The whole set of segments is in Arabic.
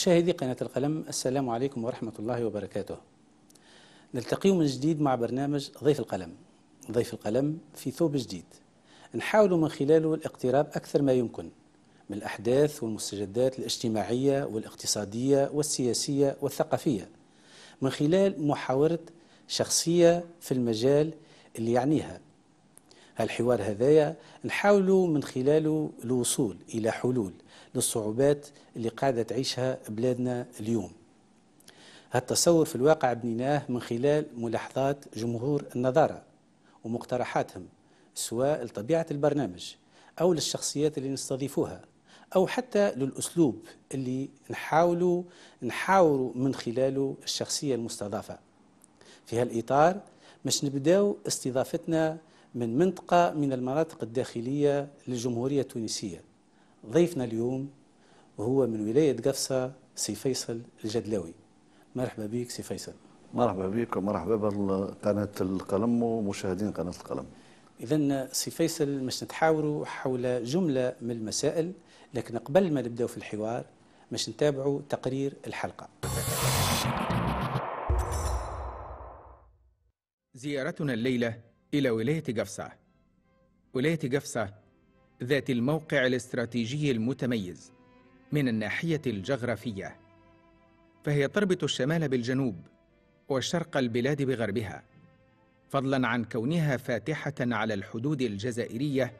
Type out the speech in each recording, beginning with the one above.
مشاهدي قناة القلم السلام عليكم ورحمة الله وبركاته نلتقي من جديد مع برنامج ضيف القلم ضيف القلم في ثوب جديد نحاول من خلاله الاقتراب أكثر ما يمكن من الأحداث والمستجدات الاجتماعية والاقتصادية والسياسية والثقافية من خلال محاورة شخصية في المجال اللي يعنيها هالحوار هذايا نحاول من خلاله الوصول إلى حلول للصعوبات اللي قاعدة تعيشها بلادنا اليوم هالتصور في الواقع بنيناه من خلال ملاحظات جمهور النظارة ومقترحاتهم سواء لطبيعة البرنامج أو للشخصيات اللي نستضيفوها أو حتى للأسلوب اللي نحاولوا نحاوروا من خلاله الشخصية المستضافة في هالإطار مش نبداو استضافتنا من منطقة من المناطق الداخلية للجمهورية التونسية ضيفنا اليوم وهو من ولاية قفصة سي فيصل الجدلاوي مرحبا بك سي فيصل مرحبا بك ومرحبا بقناة القلم ومشاهدين قناة القلم إذا سي فيصل باش نتحاوروا حول جملة من المسائل لكن قبل ما نبداو في الحوار باش نتابعوا تقرير الحلقة زيارتنا الليلة إلى ولاية قفصة ولاية قفصة ذات الموقع الاستراتيجي المتميز من الناحية الجغرافية فهي تربط الشمال بالجنوب وشرق البلاد بغربها فضلا عن كونها فاتحة على الحدود الجزائرية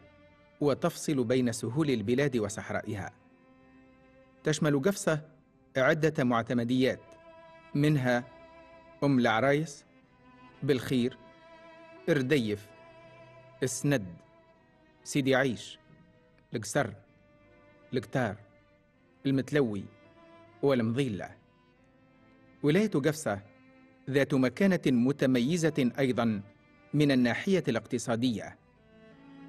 وتفصل بين سهول البلاد وصحرائها تشمل قفصه عدة معتمديات منها أم العرايس بالخير إرديف إسند سيدي عيش القصر القطار المتلوي والمظلة ولاية قفصة ذات مكانة متميزة أيضا من الناحية الاقتصادية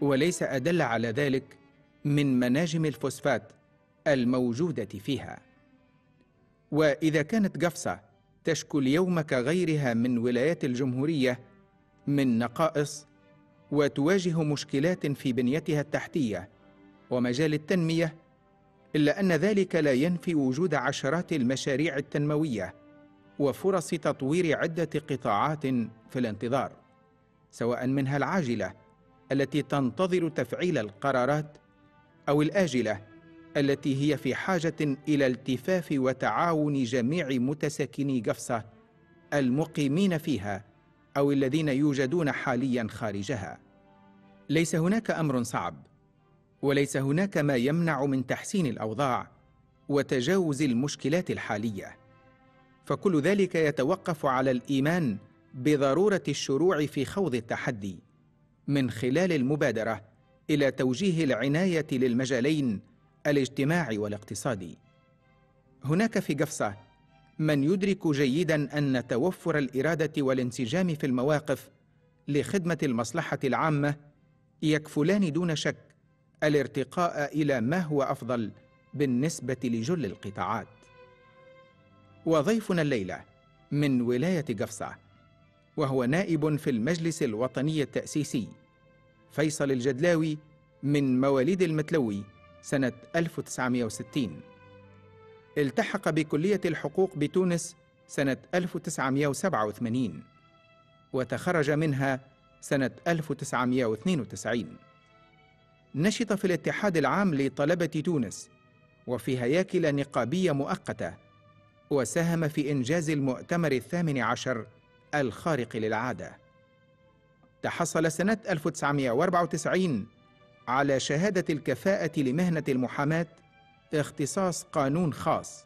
وليس أدل على ذلك من مناجم الفوسفات الموجودة فيها وإذا كانت قفصة تشكو اليوم كغيرها من ولايات الجمهورية من نقائص وتواجه مشكلات في بنيتها التحتيه ومجال التنمية إلا أن ذلك لا ينفي وجود عشرات المشاريع التنموية وفرص تطوير عدة قطاعات في الانتظار سواء منها العاجلة التي تنتظر تفعيل القرارات أو الآجلة التي هي في حاجة إلى التفاف وتعاون جميع متساكني قفصة المقيمين فيها أو الذين يوجدون حاليا خارجها ليس هناك أمر صعب وليس هناك ما يمنع من تحسين الاوضاع وتجاوز المشكلات الحاليه فكل ذلك يتوقف على الايمان بضروره الشروع في خوض التحدي من خلال المبادره الى توجيه العنايه للمجالين الاجتماعي والاقتصادي هناك في قفصه من يدرك جيدا ان توفر الاراده والانسجام في المواقف لخدمه المصلحه العامه يكفلان دون شك الارتقاء الى ما هو افضل بالنسبه لجل القطاعات وضيفنا الليله من ولايه قفصه وهو نائب في المجلس الوطني التاسيسي فيصل الجدلاوي من مواليد المتلوي سنه 1960 التحق بكليه الحقوق بتونس سنه 1987 وتخرج منها سنه 1992 نشط في الاتحاد العام لطلبة تونس وفي هياكل نقابية مؤقتة وساهم في إنجاز المؤتمر الثامن عشر الخارق للعادة تحصل سنة 1994 على شهادة الكفاءة لمهنة المحاماة اختصاص قانون خاص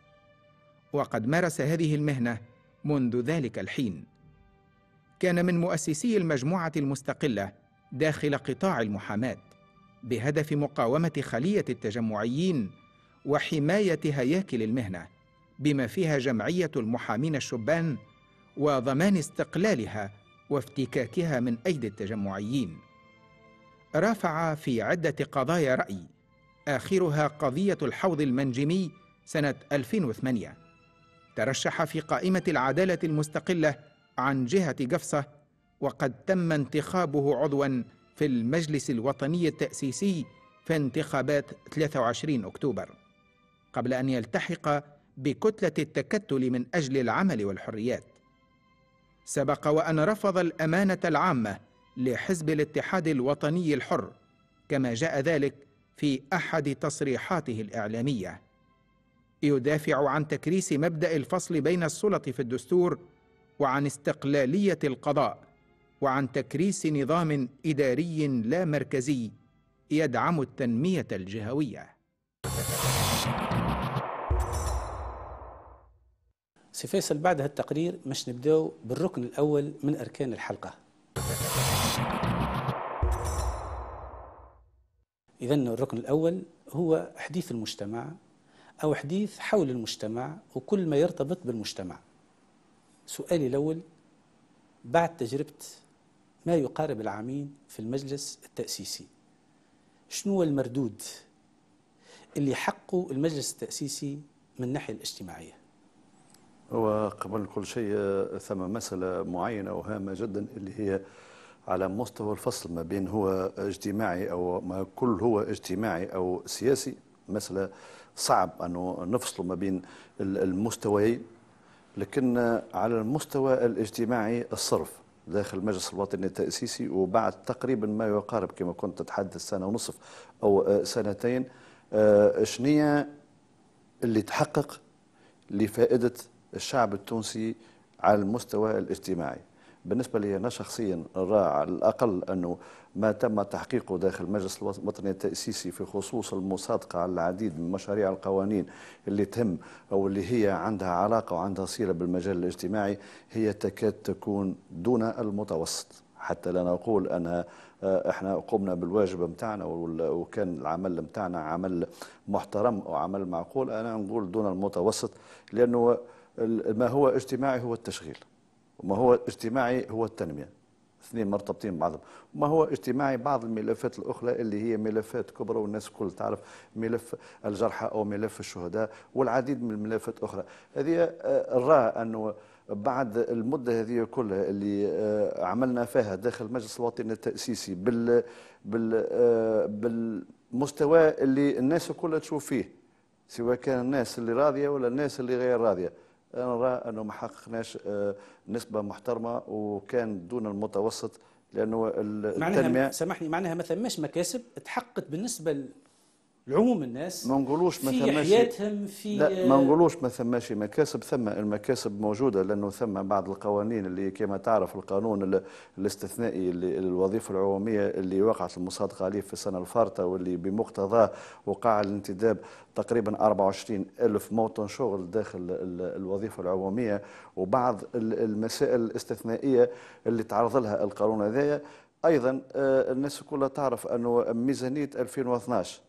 وقد مارس هذه المهنة منذ ذلك الحين كان من مؤسسي المجموعة المستقلة داخل قطاع المحاماة بهدف مقاومه خليه التجمعيين وحمايه هياكل المهنه بما فيها جمعيه المحامين الشبان وضمان استقلالها وافتكاكها من ايدي التجمعيين رافع في عده قضايا راي اخرها قضيه الحوض المنجمي سنه 2008 ترشح في قائمه العداله المستقله عن جهه قفصه وقد تم انتخابه عضوا في المجلس الوطني التأسيسي في انتخابات 23 أكتوبر قبل أن يلتحق بكتلة التكتل من أجل العمل والحريات سبق وأن رفض الأمانة العامة لحزب الاتحاد الوطني الحر كما جاء ذلك في أحد تصريحاته الإعلامية يدافع عن تكريس مبدأ الفصل بين السلط في الدستور وعن استقلالية القضاء وعن تكريس نظام اداري لا مركزي يدعم التنميه الجهويه سي فيصل بعد هالتقرير مش نبداو بالركن الاول من اركان الحلقه اذا الركن الاول هو حديث المجتمع او حديث حول المجتمع وكل ما يرتبط بالمجتمع سؤالي الاول بعد تجربه ما يقارب العامين في المجلس التأسيسي شنو المردود اللي حقه المجلس التأسيسي من الناحية الاجتماعية هو قبل كل شيء آه، ثم مسألة معينة وهامة جدا اللي هي على مستوى الفصل ما بين هو اجتماعي أو ما كل هو اجتماعي أو سياسي مسألة صعب أنه نفصل ما بين المستويين لكن آه، على المستوى الاجتماعي الصرف داخل المجلس الوطني التأسيسي وبعد تقريبا ما يقارب كما كنت تتحدث سنة ونصف أو آه، سنتين آه، شنية اللي تحقق لفائدة الشعب التونسي على المستوى الاجتماعي بالنسبة لي أنا شخصيا نرى على الأقل أنه ما تم تحقيقه داخل المجلس الوطني التأسيسي في خصوص المصادقة على العديد من مشاريع القوانين اللي تهم أو اللي هي عندها علاقة وعندها صلة بالمجال الاجتماعي هي تكاد تكون دون المتوسط حتى لا نقول أنها آه، احنا قمنا بالواجب متاعنا وكان العمل متاعنا عمل محترم وعمل معقول أنا نقول دون المتوسط لأنه ما هو اجتماعي هو التشغيل وما هو اجتماعي هو التنمية اثنين مرتبطين ببعضهم ما هو اجتماعي بعض الملفات الأخرى اللي هي ملفات كبرى والناس الكل تعرف ملف الجرحى أو ملف الشهداء والعديد من الملفات الأخرى هذه نراه أنه بعد المده هذه كلها اللي آه، عملنا فيها داخل المجلس الوطني التاسيسي بال بال آه، بالمستوى اللي الناس كلها تشوف فيه سواء كان الناس اللي راضيه ولا الناس اللي غير راضيه انا نرى انه ما حققناش آه، نسبه محترمه وكان دون المتوسط لانه التنميه معناها سامحني معناها ما ثماش مكاسب تحققت بالنسبه العموم الناس ما نقولوش ما في حياتهم في لا ما نقولوش ما ثماش مكاسب ثم المكاسب موجوده لانه ثم بعض القوانين اللي كما تعرف القانون الاستثنائي اللي الوظيفه العموميه اللي وقعت المصادقه عليه في السنه الفارطه واللي بمقتضاه وقع الانتداب تقريبا 24 ألف موطن شغل داخل الوظيفة العمومية وبعض المسائل الاستثنائية اللي تعرض لها القانون هذايا أيضا آه، الناس كلها تعرف أنه ميزانية 2012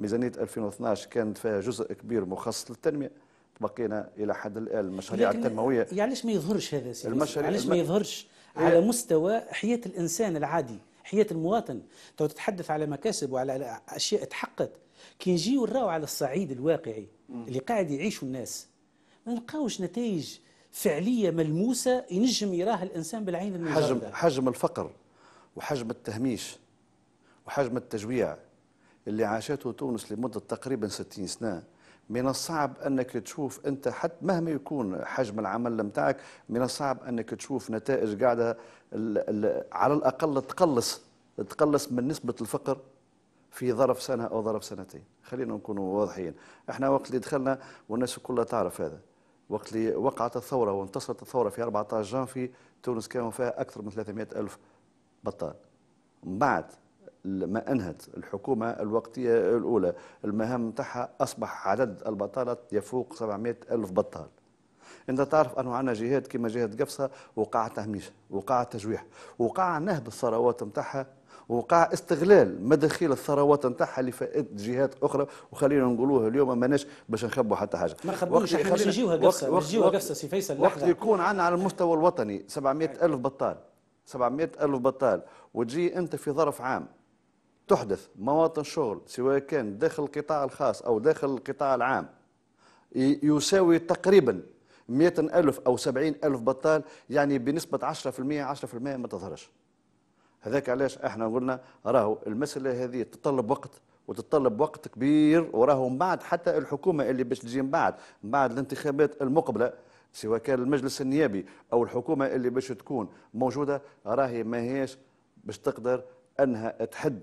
ميزانيه 2012 كانت فيها جزء كبير مخصص للتنميه بقينا الى حد الان المشاريع التنمويه يعني علاش ما يظهرش هذا سيدي المشاريع علاش ما يظهرش على مستوى حياه الانسان العادي حياه المواطن تو تتحدث على مكاسب وعلى اشياء تحققت كي نجيو نراو على الصعيد الواقعي اللي قاعد يعيشوا الناس ما نلقاوش نتائج فعليه ملموسه ينجم يراها الانسان بالعين المجرده حجم حجم الفقر وحجم التهميش وحجم التجويع اللي عاشته تونس لمدة تقريبا 60 سنة من الصعب انك تشوف انت حتى مهما يكون حجم العمل نتاعك من الصعب انك تشوف نتائج قاعده على الاقل تقلص تقلص من نسبه الفقر في ظرف سنه او ظرف سنتين خلينا نكونوا واضحين احنا وقت اللي دخلنا والناس كلها تعرف هذا وقت اللي وقعت الثوره وانتصرت الثوره في 14 جانفي تونس كانوا فيها اكثر من 300 الف بطال من بعد ما انهت الحكومه الوقتيه الاولى المهام نتاعها اصبح عدد البطاله يفوق 700 الف بطال انت تعرف انه عندنا جهات كما جهه قفصه وقع تهميش وقع تجويح وقع نهب الثروات نتاعها وقع استغلال مداخيل الثروات نتاعها لفائده جهات اخرى وخلينا نقولوها اليوم ماناش باش نخبوا حتى حاجه ما نخبوش احنا باش نجيوها قفصه باش نجيوها قفصه سي فيصل وقت يكون عندنا على المستوى الوطني 700 الف بطال 700 الف بطال وتجي انت في ظرف عام تحدث مواطن شغل سواء كان داخل القطاع الخاص أو داخل القطاع العام يساوي تقريبا 100 ألف أو 70 ألف بطال يعني بنسبة 10% 10% ما تظهرش هذاك علاش احنا قلنا راهو المسألة هذه تتطلب وقت وتتطلب وقت كبير وراهو بعد حتى الحكومة اللي باش تجي بعد بعد الانتخابات المقبلة سواء كان المجلس النيابي أو الحكومة اللي باش تكون موجودة راهي ماهيش باش تقدر أنها تحد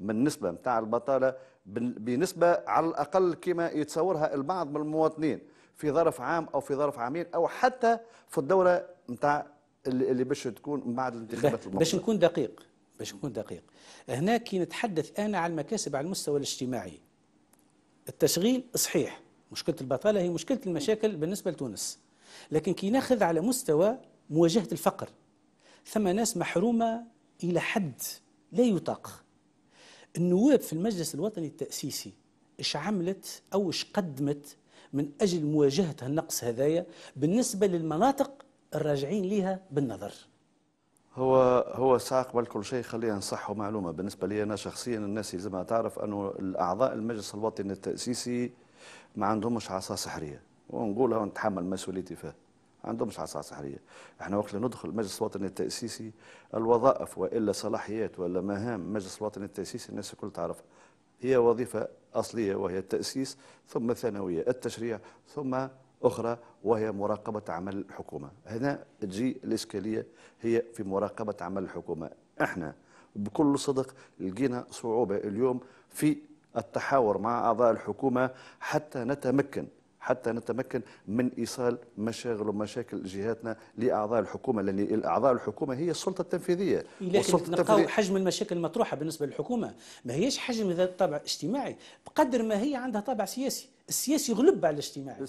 من النسبة نتاع البطالة بنسبة على الأقل كما يتصورها البعض من المواطنين في ظرف عام أو في ظرف عامين أو حتى في الدورة نتاع اللي باش تكون بعد الانتخابات المقبلة باش نكون دقيق باش نكون دقيق هنا كي نتحدث أنا عن المكاسب على المستوى الاجتماعي التشغيل صحيح مشكلة البطالة هي مشكلة المشاكل بالنسبة لتونس لكن كي ناخذ على مستوى مواجهة الفقر ثم ناس محرومة إلى حد لا يطاق النواب في المجلس الوطني التأسيسي اش عملت أو اش قدمت من أجل مواجهة النقص هذايا بالنسبة للمناطق الراجعين لها بالنظر هو هو ساعة قبل كل شيء خلينا نصحوا معلومة بالنسبة لي أنا شخصيا الناس لازم تعرف أنه الأعضاء المجلس الوطني التأسيسي ما عندهمش عصا سحرية ونقولها ونتحمل مسؤوليتي فيها عندهمش عصا سحريه احنا وقت ندخل المجلس الوطني التاسيسي الوظائف والا صلاحيات ولا مهام المجلس الوطني التاسيسي الناس الكل تعرفها هي وظيفه اصليه وهي التاسيس ثم ثانوية التشريع ثم اخرى وهي مراقبه عمل الحكومه هنا تجي الاشكاليه هي في مراقبه عمل الحكومه احنا بكل صدق لقينا صعوبه اليوم في التحاور مع اعضاء الحكومه حتى نتمكن حتى نتمكن من ايصال مشاغل ومشاكل جهاتنا لاعضاء الحكومه لان اعضاء الحكومه هي السلطه التنفيذيه والسلطه التنفيذيه حجم المشاكل المطروحه بالنسبه للحكومه ما هيش حجم ذات طابع اجتماعي بقدر ما هي عندها طابع سياسي السياسي يغلب على الاجتماعي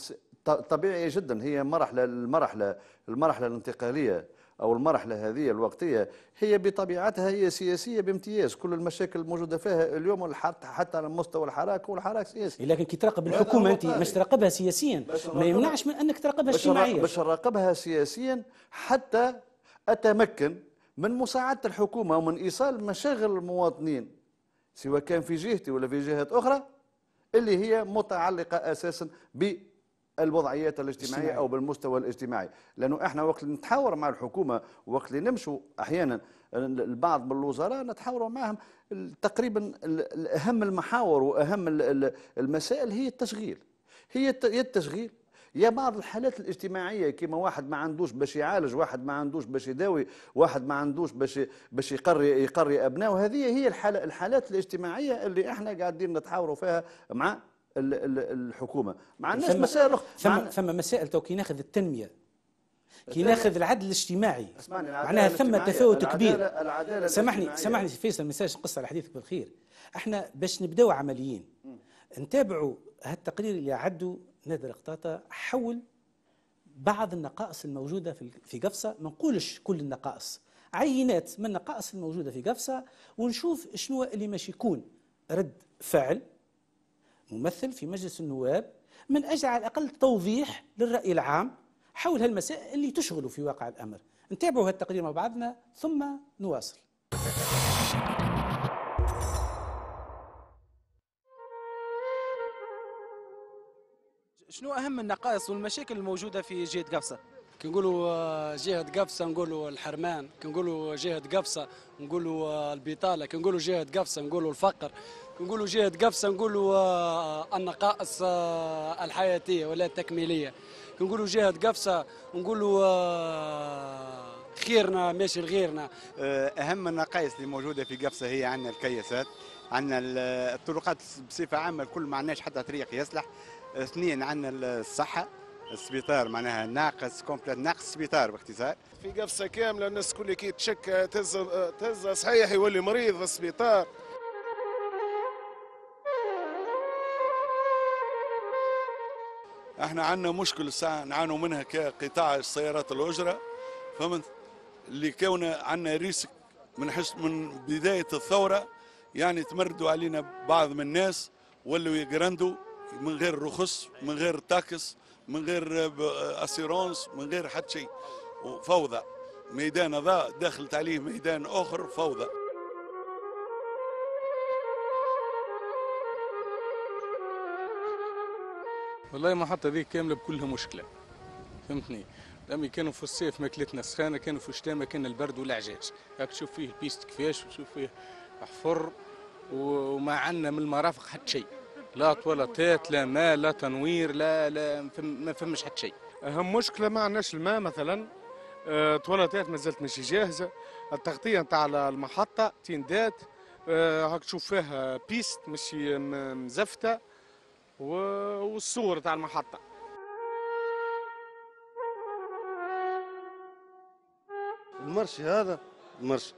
طبيعي جدا هي مرحله المرحله المرحله الانتقاليه أو المرحلة هذه الوقتية هي بطبيعتها هي سياسية بامتياز كل المشاكل الموجودة فيها اليوم حتى على مستوى الحراك والحراك سياسي لكن كي تراقب الحكومة أنت مش تراقبها سياسيا ما يمنعش من أنك تراقبها اجتماعيا باش نراقبها سياسيا حتى أتمكن من مساعدة الحكومة ومن إيصال مشاغل المواطنين سواء كان في جهتي ولا في جهات أخرى اللي هي متعلقة أساسا ب الوضعيات الاجتماعيه او بالمستوى الاجتماعي لانه احنا وقت نتحاور مع الحكومه وقت اللي نمشوا احيانا البعض من الوزراء نتحاوروا معهم تقريبا اهم المحاور واهم المسائل هي التشغيل هي التشغيل يا بعض الحالات الاجتماعيه كيما واحد ما عندوش باش يعالج واحد ما عندوش باش يداوي واحد ما عندوش باش باش يقري يقري ابنائه هذه هي الحالات الاجتماعيه اللي احنا قاعدين نتحاوروا فيها مع الحكومه مع الناس ثم مسائل اخرى ثم, ثم مسائل تو كي ناخذ التنميه كي ناخذ العدل الاجتماعي معناها ثم تفاوت كبير العدالة العدالة سامحني سامحني فيصل مساج قصه على حديثك بالخير احنا باش نبداو عمليين نتابعوا هالتقرير اللي عدوا نادر قطاطا حول بعض النقائص الموجودة في في قفصة ما نقولش كل النقائص عينات من النقائص الموجودة في قفصة ونشوف شنو اللي ماشي يكون رد فعل ممثل في مجلس النواب من أجل على الأقل توضيح للرأي العام حول هالمسائل اللي تشغل في واقع الأمر نتابعوا هالتقرير مع بعضنا ثم نواصل شنو اهم النقائص والمشاكل الموجوده في جهه قفصه كي نقولوا آه، جهه قفصه نقولوا الحرمان كي نقولوا جهه قفصه نقولوا آه، البطاله كي نقولوا جهه قفصه نقولوا الفقر نقولوا جهه قفصه نقولوا آه، النقائص آه، الحياتيه ولا التكميليه نقولوا جهه قفصه نقولوا آه، خيرنا ماشي لغيرنا اهم النقائص اللي موجوده في قفصه هي عندنا الكياسات عندنا الطرقات بصفه عامه الكل ما عندناش حتى طريق يصلح اثنين عندنا الصحه السبيطار معناها ناقص كومبليت ناقص سبيطار باختصار في قفصه كامله الناس كل كي تشك تهز تهز صحيح يولي مريض في السبيطار احنا عندنا مشكل ساعة نعانوا منها كقطاع السيارات الأجرة فهمت اللي كون عندنا ريسك من حس من بداية الثورة يعني تمردوا علينا بعض من الناس ولوا يقرندوا من غير رخص من غير تاكس من غير اسيرونس من غير حتى شيء فوضى ميدان هذا دخلت عليه ميدان اخر فوضى والله المحطة هذيك كاملة بكلها مشكلة فهمتني لما كانوا في الصيف ماكلتنا سخانة كانوا في الشتاء كان البرد والعجاج هاك تشوف فيه البيست كيفاش وتشوف فيه حفر وما عندنا من المرافق حتى شيء لا طوالتات لا ماء لا تنوير لا لا ما فهمش حتى شيء اهم مشكله ما عندناش الماء مثلا آه، طوالتات ما زالت ماشي جاهزه التغطيه نتاع المحطه تندات هاك آه، تشوف فيها بيست ماشي مزفته والسور تاع المحطه المرشي هذا المرشي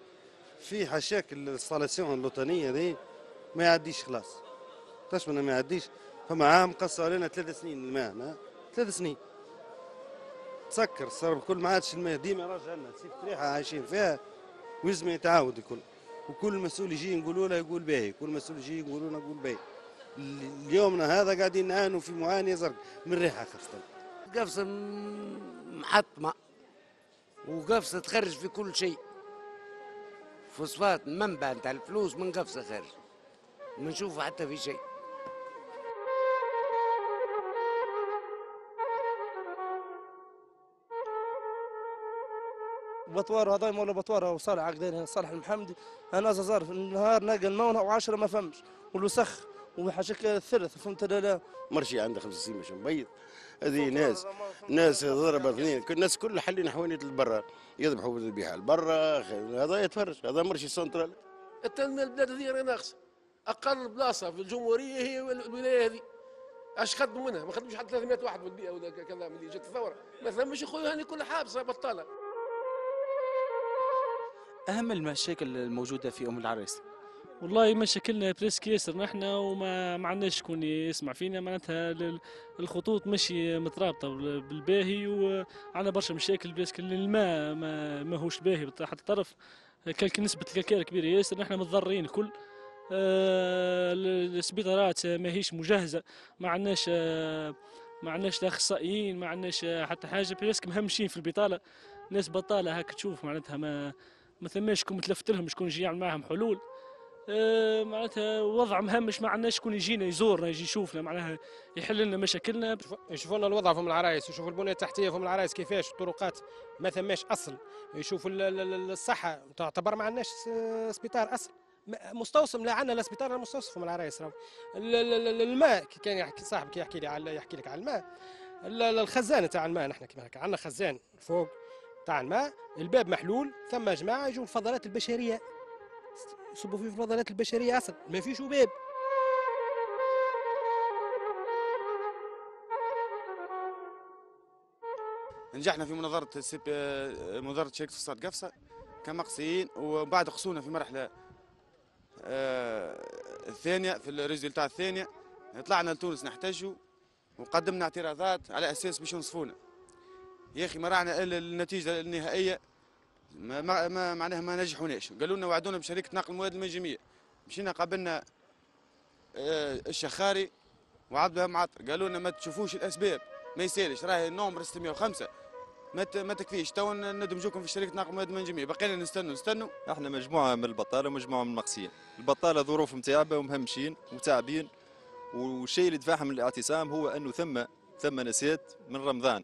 في حشاك الانستالاسيون الوطنيه دي ما يعديش خلاص تشمل ما يعديش فما عام قصوا علينا ثلاث سنين الماء ثلاث سنين تسكر صار الكل ما عادش الماء ديما راجع لنا سيف ريحه عايشين فيها ولازم يتعاود الكل وكل مسؤول يجي نقولوا له يقول باهي كل مسؤول يجي يقولوا لنا نقول باهي اليومنا هذا قاعدين نعانوا في معانيه زرق من ريحة خاصه قفصه محطمة وقفصه تخرج في كل شيء فوسفات منبع نتاع الفلوس من قفصه خارج ما نشوفوا حتى في شيء بطوار هذا ولا بطوار وصالح عقدين صالح المحمدي انا زار في النهار نلقى المونه وعشرة ما فهمش والوسخ وحاشاك الثلث فهمت لا لا مرشي عندها سنين مش مبيض هذه ناس ناس ضرب اثنين الناس كل حلين حوانيت لبرا يذبحوا بالذبيحه لبرا هذا يتفرج هذا مرشي سنترال التنميه البلاد هذه راهي ناقصه اقل بلاصه في الجمهوريه هي الولايه هذه اش خدموا منها ما خدمش حتى 300 واحد بالبيئه ولا كذا من جات الثوره ما ثمش خويا هاني كل حابسه بطاله اهم المشاكل الموجوده في ام العريس والله مشاكلنا بريس ياسر نحن وما ما عندناش شكون يسمع فينا معناتها الخطوط مش مترابطه بالباهي وعندنا برشا مشاكل بريسك الماء ما ماهوش باهي حتى طرف نسبه الكلكير كبيره ياسر نحن متضررين الكل آه، السبيطارات ماهيش مجهزه ما عندناش آه، ما عندناش لا اخصائيين ما عندناش آه، حتى حاجه بريسك مهمشين في البطاله ناس بطاله هاك تشوف معناتها ما ما ثماش كون متلفت لهم شكون يجي يعمل معاهم حلول آه، معناتها وضع مهمش ما عندناش شكون يجينا يزورنا يجي يشوفنا معناها يحل لنا مشاكلنا يشوفوا لنا الوضع فم العرايس يشوفوا البنيه التحتيه فم العرايس كيفاش الطرقات ما ثماش اصل يشوفوا الصحه تعتبر ما عندناش سبيطار اصل مستوصم لا عندنا لا سبيطار لا مستوصف فم العرايس الماء كان يحكي صاحبك يحكي لي على يحكي لك على الماء الخزان تاع الماء نحن كما عندنا خزان فوق تاع الماء الباب محلول ثم جماعه يجوا الفضلات البشريه يصبوا فيه في المظلات البشريه اصلا ما فيش باب نجحنا في مناظره سيب... مناظره شركه فصاد قفصه كمقصيين وبعد خصونا في مرحله آه، الثانيه في الريزلتات الثانيه طلعنا لتونس نحتجوا وقدمنا اعتراضات على اساس باش ينصفونا يا اخي ما رعنا الا النتيجه النهائيه ما, ما معناها ما نجحوناش قالوا لنا وعدونا بشركه نقل المواد المنجميه مشينا قابلنا آه، الشخاري وعبد معطر قالوا لنا ما تشوفوش الاسباب ما يسالش راهي النومبر 605 ما ما تكفيش تو ندمجوكم في شركه نقل المواد المنجميه بقينا نستنوا نستنوا احنا مجموعه من البطاله ومجموعه من المقصيين البطاله ظروف متعبه ومهمشين وتعبين والشيء اللي دفعهم الاعتصام هو انه ثم ثم نسيت من رمضان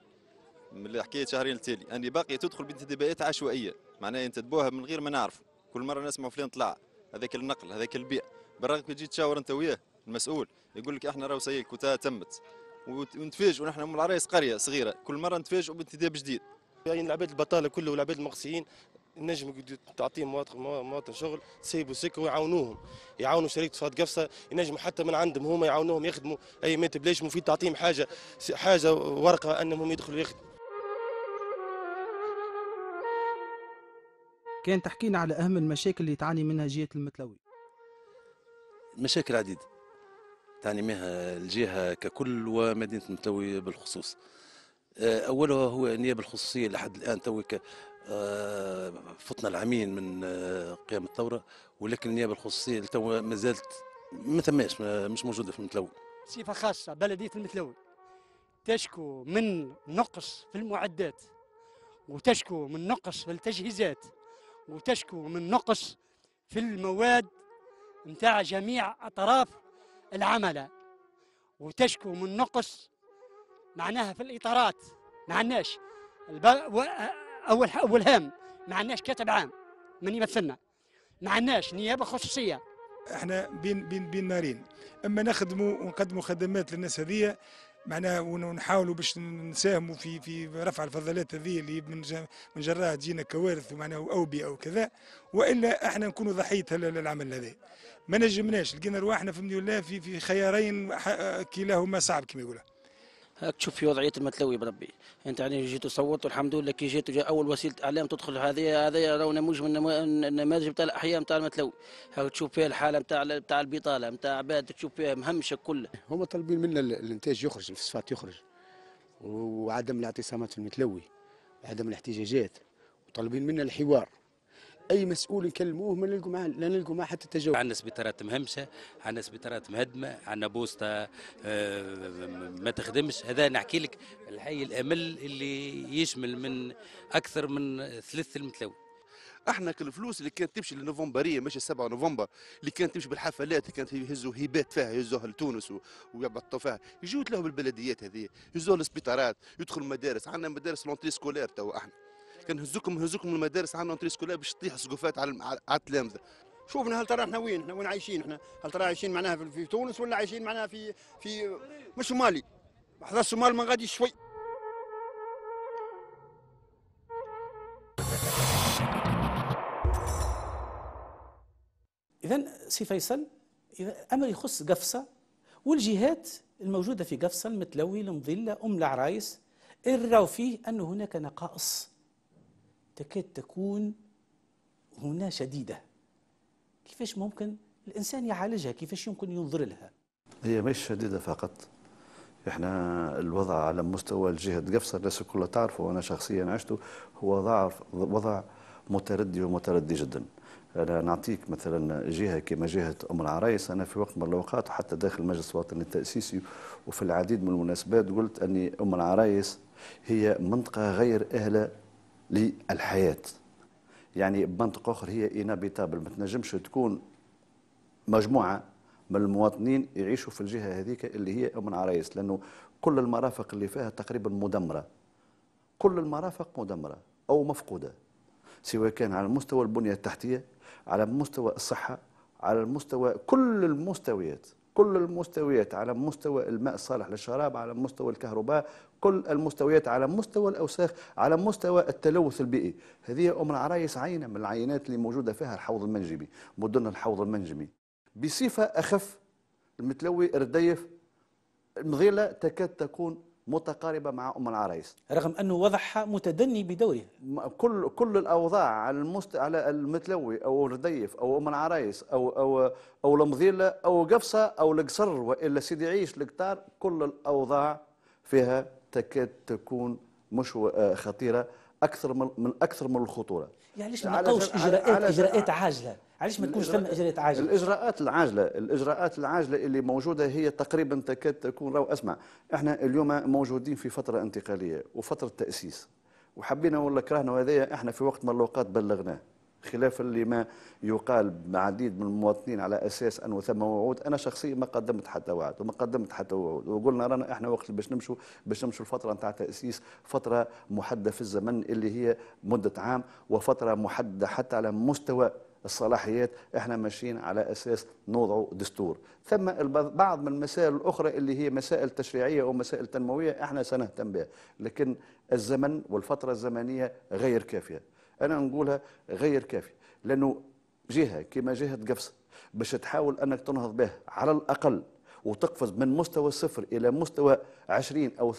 من حكايه شهرين التالي اني يعني باقي تدخل بانتدابات عشوائيه معناها ينتدبوها من غير ما نعرفوا كل مره نسمعوا فلان طلع هذاك النقل هذاك البيع بالرغم كي تجي تشاور انت وياه المسؤول يقول لك احنا راهو سي الكوتا تمت ونتفاجئوا نحن من العرايس قريه صغيره كل مره نتفاجئوا بانتداب جديد يعني العباد البطاله كله والعباد المقصيين نجم تعطيهم مواطن مواطن شغل سيبوا سكه ويعاونوهم يعاونوا شركه فهد قفصه ينجم حتى من عندهم هما يعاونوهم يخدموا اي مات بلاش مفيد تعطيهم حاجه حاجه ورقه انهم يدخلوا يخدموا كان تحكينا على أهم المشاكل اللي تعاني منها جهة المتلوي مشاكل عديدة تعاني منها الجهة ككل ومدينة المتلوي بالخصوص آه، أولها هو النيابة الخصوصية لحد الآن توك آه، فطنا العامين من آه، قيام الثورة ولكن النيابة الخصوصية لتو ما زالت ما ثماش مش موجودة في المتلوي صفة خاصة بلدية المتلوي تشكو من نقص في المعدات وتشكو من نقص في التجهيزات وتشكو من نقص في المواد نتاع جميع أطراف العملة وتشكو من نقص معناها في الإطارات ما عناش أول أول هام ما عناش كاتب عام من يمثلنا ما عناش نيابة خصوصية احنا بين بين بين نارين اما نخدموا ونقدموا خدمات للناس هذيا معناها ونحاولوا باش نساهموا في في رفع الفضلات هذه اللي من من جراء تجينا كوارث معناها اوبئه وكذا والا احنا نكونوا ضحيه العمل هذا ما نجمناش لقينا رواحنا في الله في في خيارين كلاهما صعب كما يقولوا هاك تشوف في وضعيه المتلوي بربي انت يعني جيت صوت والحمد لله كي جيت جاء اول وسيله اعلام تدخل هذه هذه راهو نموذج من النماذج نتاع الاحياء نتاع المتلوي هاك تشوف فيها الحاله نتاع نتاع البطاله نتاع عباد تشوف فيها مهمشه كلها هما طالبين منا الانتاج يخرج الفسفات يخرج وعدم الاعتصامات في المتلوي عدم الاحتجاجات وطالبين منا الحوار اي مسؤول نكلموه ما نلقوا معاه لا نلقوا معاه حتى تجاوب عندنا سبيطارات مهمشه عندنا سبيطارات مهدمه عندنا بوسطه آه، ما تخدمش هذا نحكي لك الحي الامل اللي يشمل من اكثر من ثلث المتلو احنا كالفلوس اللي كانت تمشي لنوفمبريه مش 7 نوفمبر اللي كانت تمشي بالحفلات اللي كانت يهزوا هبات فيها يهزوها لتونس ويبطوا فيها يجوا لهم البلديات هذه يهزوها للسبيطارات يدخل مدارس عندنا مدارس لونتري سكولير تو احنا كنهزوكم هزوكم من المدارس عامله انتريسكولا باش تطيح السقوفات على على التلامذه شوفنا هل ترى احنا وين احنا وين عايشين احنا هل ترى عايشين معناها في تونس ولا عايشين معناها في في مش مالي حدا الصومال ما غاديش شوي اذا سي فيصل اذا امر يخص قفصه والجهات الموجوده في قفصه المتلوي المظله ام العرايس راوا فيه ان هناك نقائص تكاد تكون هنا شديدة كيفاش ممكن الإنسان يعالجها كيفاش يمكن ينظر لها هي مش شديدة فقط احنا الوضع على مستوى الجهة قفصة الناس الكل تعرفه وانا شخصيا عشته هو ضعف وضع متردي ومتردي جدا انا نعطيك مثلا جهه كما جهه ام العرايس انا في وقت من الاوقات وحتى داخل المجلس الوطني التاسيسي وفي العديد من المناسبات قلت اني ام العرايس هي منطقه غير اهله للحياه يعني بمنطق أخر هي انابيتابل ما تنجمش تكون مجموعه من المواطنين يعيشوا في الجهه هذيك اللي هي ام العرايس لانه كل المرافق اللي فيها تقريبا مدمره كل المرافق مدمره او مفقوده سواء كان على مستوى البنيه التحتيه على مستوى الصحه على المستوى كل المستويات كل المستويات على مستوى الماء الصالح للشراب على مستوى الكهرباء كل المستويات على مستوى الاوساخ على مستوى التلوث البيئي هذه ام العرايس عينه من العينات اللي موجوده فيها الحوض المنجمي مدن الحوض المنجمي بصفه اخف المتلوي الرديف المظله تكاد تكون متقاربه مع ام العرايس رغم انه وضعها متدني بدوره كل كل الاوضاع على المست على المتلوي او الرديف او ام العرايس او او او المضيله او قفصه او القصر والا سيدي عيش القطار كل الاوضاع فيها تكاد تكون مش آه، خطيره اكثر من, من اكثر من الخطوره يعني ليش ما نلقاوش اجراءات اجراءات عاجله علاش ما تكونش ثم اجراءات عاجله؟ الاجراءات العاجله، الاجراءات العاجله اللي موجوده هي تقريبا تكاد تكون راهو اسمع، احنا اليوم موجودين في فتره انتقاليه وفتره تاسيس وحبينا ولا كرهنا وهذايا احنا في وقت من الاوقات بلغناه خلاف اللي ما يقال بعديد من المواطنين على اساس انه ثم وعود انا شخصيا ما قدمت حتى وعد وما قدمت حتى وعود وقلنا رانا احنا وقت باش نمشوا باش نمشوا الفتره نتاع تاسيس فتره محدده في الزمن اللي هي مده عام وفتره محدده حتى على مستوى الصلاحيات احنا ماشيين على اساس نوضع دستور ثم بعض من المسائل الاخرى اللي هي مسائل تشريعيه او مسائل تنمويه احنا سنهتم بها لكن الزمن والفتره الزمنيه غير كافيه انا نقولها غير كافيه لانه جهه كما جهه قفصه باش تحاول انك تنهض بها على الاقل وتقفز من مستوى الصفر الى مستوى 20 او 30%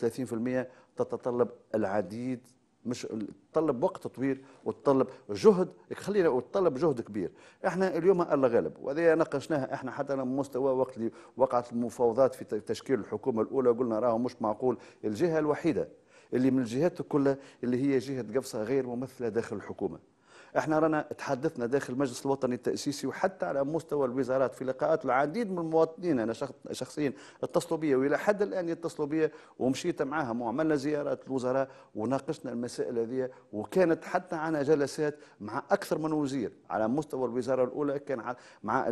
تتطلب العديد مش تطلب وقت طويل وتطلب جهد خلينا وتطلب جهد كبير احنا اليوم الله غالب وهذا ناقشناها احنا حتى على مستوى وقت اللي وقعت المفاوضات في تشكيل الحكومه الاولى قلنا راه مش معقول الجهه الوحيده اللي من الجهات كلها اللي هي جهه قفصه غير ممثله داخل الحكومه احنا رانا تحدثنا داخل المجلس الوطني التاسيسي وحتى على مستوى الوزارات في لقاءات العديد من المواطنين انا شخصيا اتصلوا بي والى حد الان يتصلوا بي ومشيت معاهم وعملنا زيارات الوزراء وناقشنا المسائل هذه وكانت حتى عنا جلسات مع اكثر من وزير على مستوى الوزاره الاولى كان مع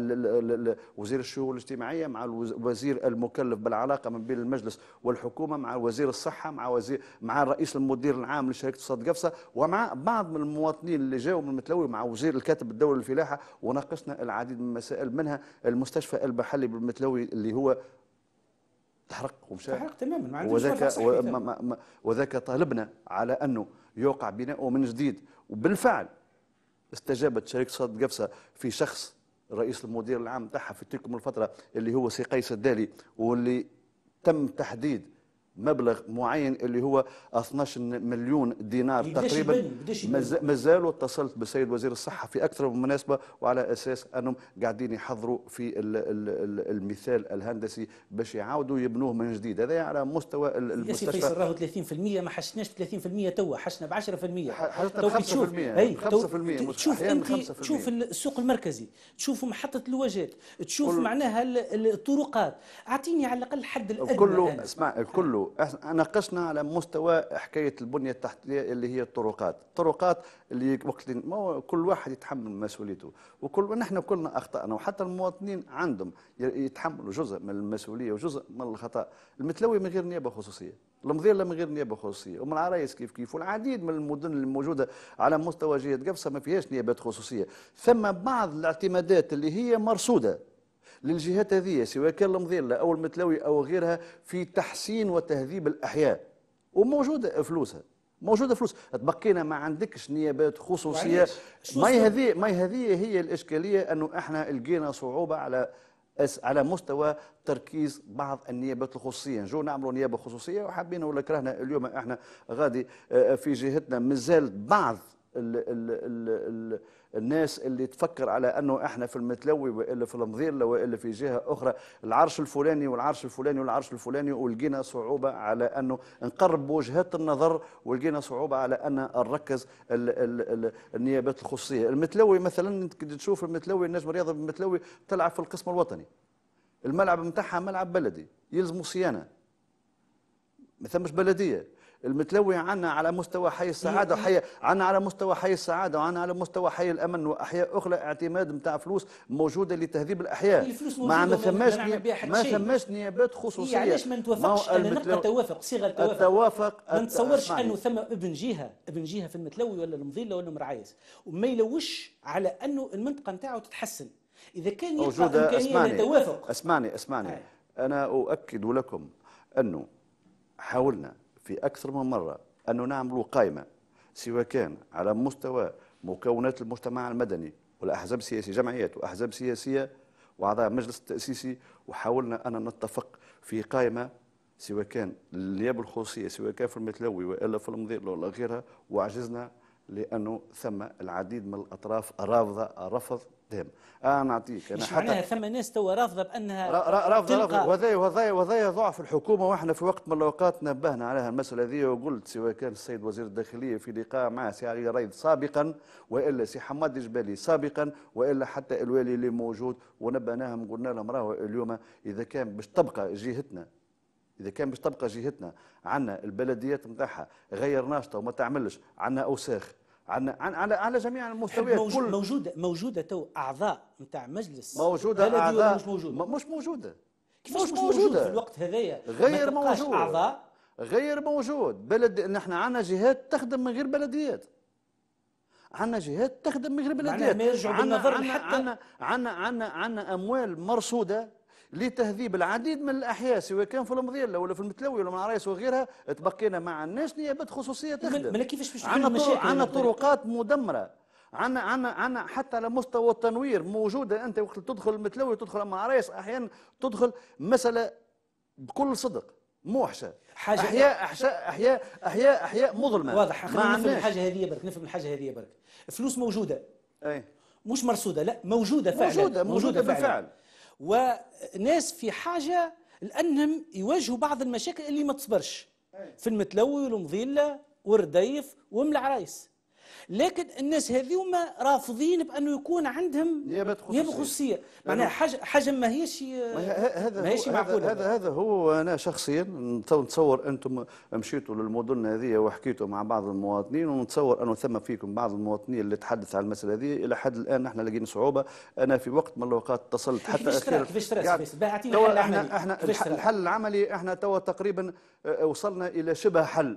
وزير الشؤون الاجتماعيه مع الوزير المكلف بالعلاقه من بين المجلس والحكومه مع وزير الصحه مع وزير مع الرئيس المدير العام لشركه صاد قفصه ومع بعض من المواطنين اللي جاوا كامل المتلوي مع وزير الكاتب الدولي للفلاحه وناقشنا العديد من المسائل منها المستشفى المحلي بالمتلوي اللي هو تحرق ومشى تحرق تماما ما وذاك وذاك طالبنا على انه يوقع بناؤه من جديد وبالفعل استجابت شركه صاد قفصه في شخص رئيس المدير العام تاعها في تلك الفتره اللي هو سي قيس الدالي واللي تم تحديد مبلغ معين اللي هو 12 مليون دينار تقريبا مازالوا اتصلت بالسيد وزير الصحه في اكثر من مناسبه وعلى اساس انهم قاعدين يحضروا في المثال الهندسي باش يعاودوا يبنوه من جديد هذا على مستوى المستشفى سي فيصل راهو 30% ما حشناش 30% توا حشنا ب 10% حشنا ب 5% 5% تشوف انت تشوف السوق المركزي تشوف محطه الواجهات تشوف معناها الطرقات اعطيني على الاقل حد الادنى كله اسمع كله ناقشنا على مستوى حكايه البنيه التحتيه اللي هي الطرقات، الطرقات اللي وقت كل واحد يتحمل مسؤوليته وكل نحن كلنا اخطانا وحتى المواطنين عندهم يتحملوا جزء من المسؤوليه وجزء من الخطا، المتلوي من غير نيابه خصوصيه، المضيله من غير نيابه خصوصيه، ومن العرايس كيف كيف والعديد من المدن الموجوده على مستوى جهه قفصه ما فيهاش نيابات خصوصيه، ثم بعض الاعتمادات اللي هي مرصوده للجهات هذه سواء كان المظله او المتلوي او غيرها في تحسين وتهذيب الاحياء وموجوده فلوسها موجوده فلوس تبقينا ما عندكش نيابات خصوصيه ما هذه ما هذه هي الاشكاليه انه احنا لقينا صعوبه على على مستوى تركيز بعض النيابات الخصوصيه نجو نعملوا نيابه خصوصيه وحبينا ولا كرهنا اليوم احنا غادي آه، في جهتنا مازال بعض ال ال ال الناس اللي تفكر على انه احنا في المتلوي والا في المضير والا في جهه اخرى العرش الفلاني والعرش الفلاني والعرش الفلاني ولقينا صعوبه على انه نقرب وجهات النظر ولقينا صعوبه على ان نركز ال ال ال النيابات الخصوصيه المتلوي مثلا تشوف المتلوي النجم الرياضي المتلوي تلعب في القسم الوطني الملعب نتاعها ملعب بلدي يلزم صيانه ما ثمش بلديه المتلوي عنا على مستوى حي السعاده وحي عنا على مستوى حي السعاده وعنا على مستوى حي الامن واحياء اخرى اعتماد نتاع فلوس موجوده لتهذيب الاحياء إيه، ما ما ثماش ما ثماش نيابات إيه، خصوصيه علاش ما نتوافقش انا نلقى توافق صيغه التوافق ما نتصورش انه ثم ابن جهه ابن جهه في المتلوي ولا المظله ولا مرعايز وما يلوش على انه المنطقه نتاعو تتحسن اذا كان يلقى امكانيه للتوافق اسمعني اسمعني آه. انا اؤكد لكم انه حاولنا في أكثر من مرة أنه نعمل قائمة سواء كان على مستوى مكونات المجتمع المدني والأحزاب السياسية جمعيات وأحزاب سياسية وأعضاء مجلس التأسيسي وحاولنا أن نتفق في قائمة سواء كان للنيابة الخصوصية سواء كان في المتلوي وإلا في المضيق ولا غيرها وعجزنا لانه ثم العديد من الاطراف رافضه رفض تام انا آه، نعطيك انا حتى ثم ناس توا رافضه بانها رافضه رافضه وهذا وهذا وهذا ضعف الحكومه واحنا في وقت من الاوقات نبهنا على المساله هذه وقلت سواء كان السيد وزير الداخليه في لقاء مع سي علي ريد سابقا والا سي حماد الجبالي سابقا والا حتى الوالي اللي موجود ونبهناهم قلنا لهم راهو اليوم اذا كان باش تبقى جهتنا اذا كان باش تبقى جهتنا عندنا البلديات نتاعها غير ناشطه وما تعملش عندنا اوساخ عن عن على على جميع المستويات موجود كل موجوده موجوده تو اعضاء نتاع مجلس موجوده اعضاء مش موجوده مش موجوده كيفاش مش, مش موجودة. موجوده في الوقت هذايا غير موجود اعضاء غير موجود بلد نحن عندنا جهات تخدم من غير بلديات عندنا جهات تخدم من غير بلديات عندنا عندنا عندنا عندنا اموال مرصوده لتهذيب العديد من الاحياء سواء كان في المضيله ولا في المتلوي ولا العرايس وغيرها تبقينا مع الناس نيابات خصوصيه تخدم ما كيفاش باش عندنا طرقات مدمره عنا عنا عنا حتى على مستوى التنوير موجوده انت وقت تدخل المتلوي تدخل ام عرايس احيانا تدخل مساله بكل صدق موحشه حاجه احياء احياء احياء احياء احياء مظلمه واضح خلينا نفهم الحاجه هذه برك نفهم الحاجه هذه برك فلوس موجوده اي مش مرصوده لا موجوده فعلا موجوده موجوده, موجودة بالفعل وناس في حاجه لانهم يواجهوا بعض المشاكل اللي ما تصبرش في المتلوي والمظلة والرديف وملعرايس لكن الناس هذوما رافضين بانه يكون عندهم نيابه خصوصيه نيابه خصوصيه معناها حاجه حاجه ما هيش هذا ماهيش معقوله هذا هذا هو انا شخصيا نتصور انتم مشيتوا للمدن هذه وحكيتوا مع بعض المواطنين ونتصور انه ثم فيكم بعض المواطنين اللي تحدث على المساله هذه الى حد الان نحن لاقيين صعوبه انا في وقت من الاوقات اتصلت حتى اخيرا كيفاش تراس يعني اعطينا الحل العملي احنا احنا الحل العملي احنا توا تقريبا آه، وصلنا الى شبه حل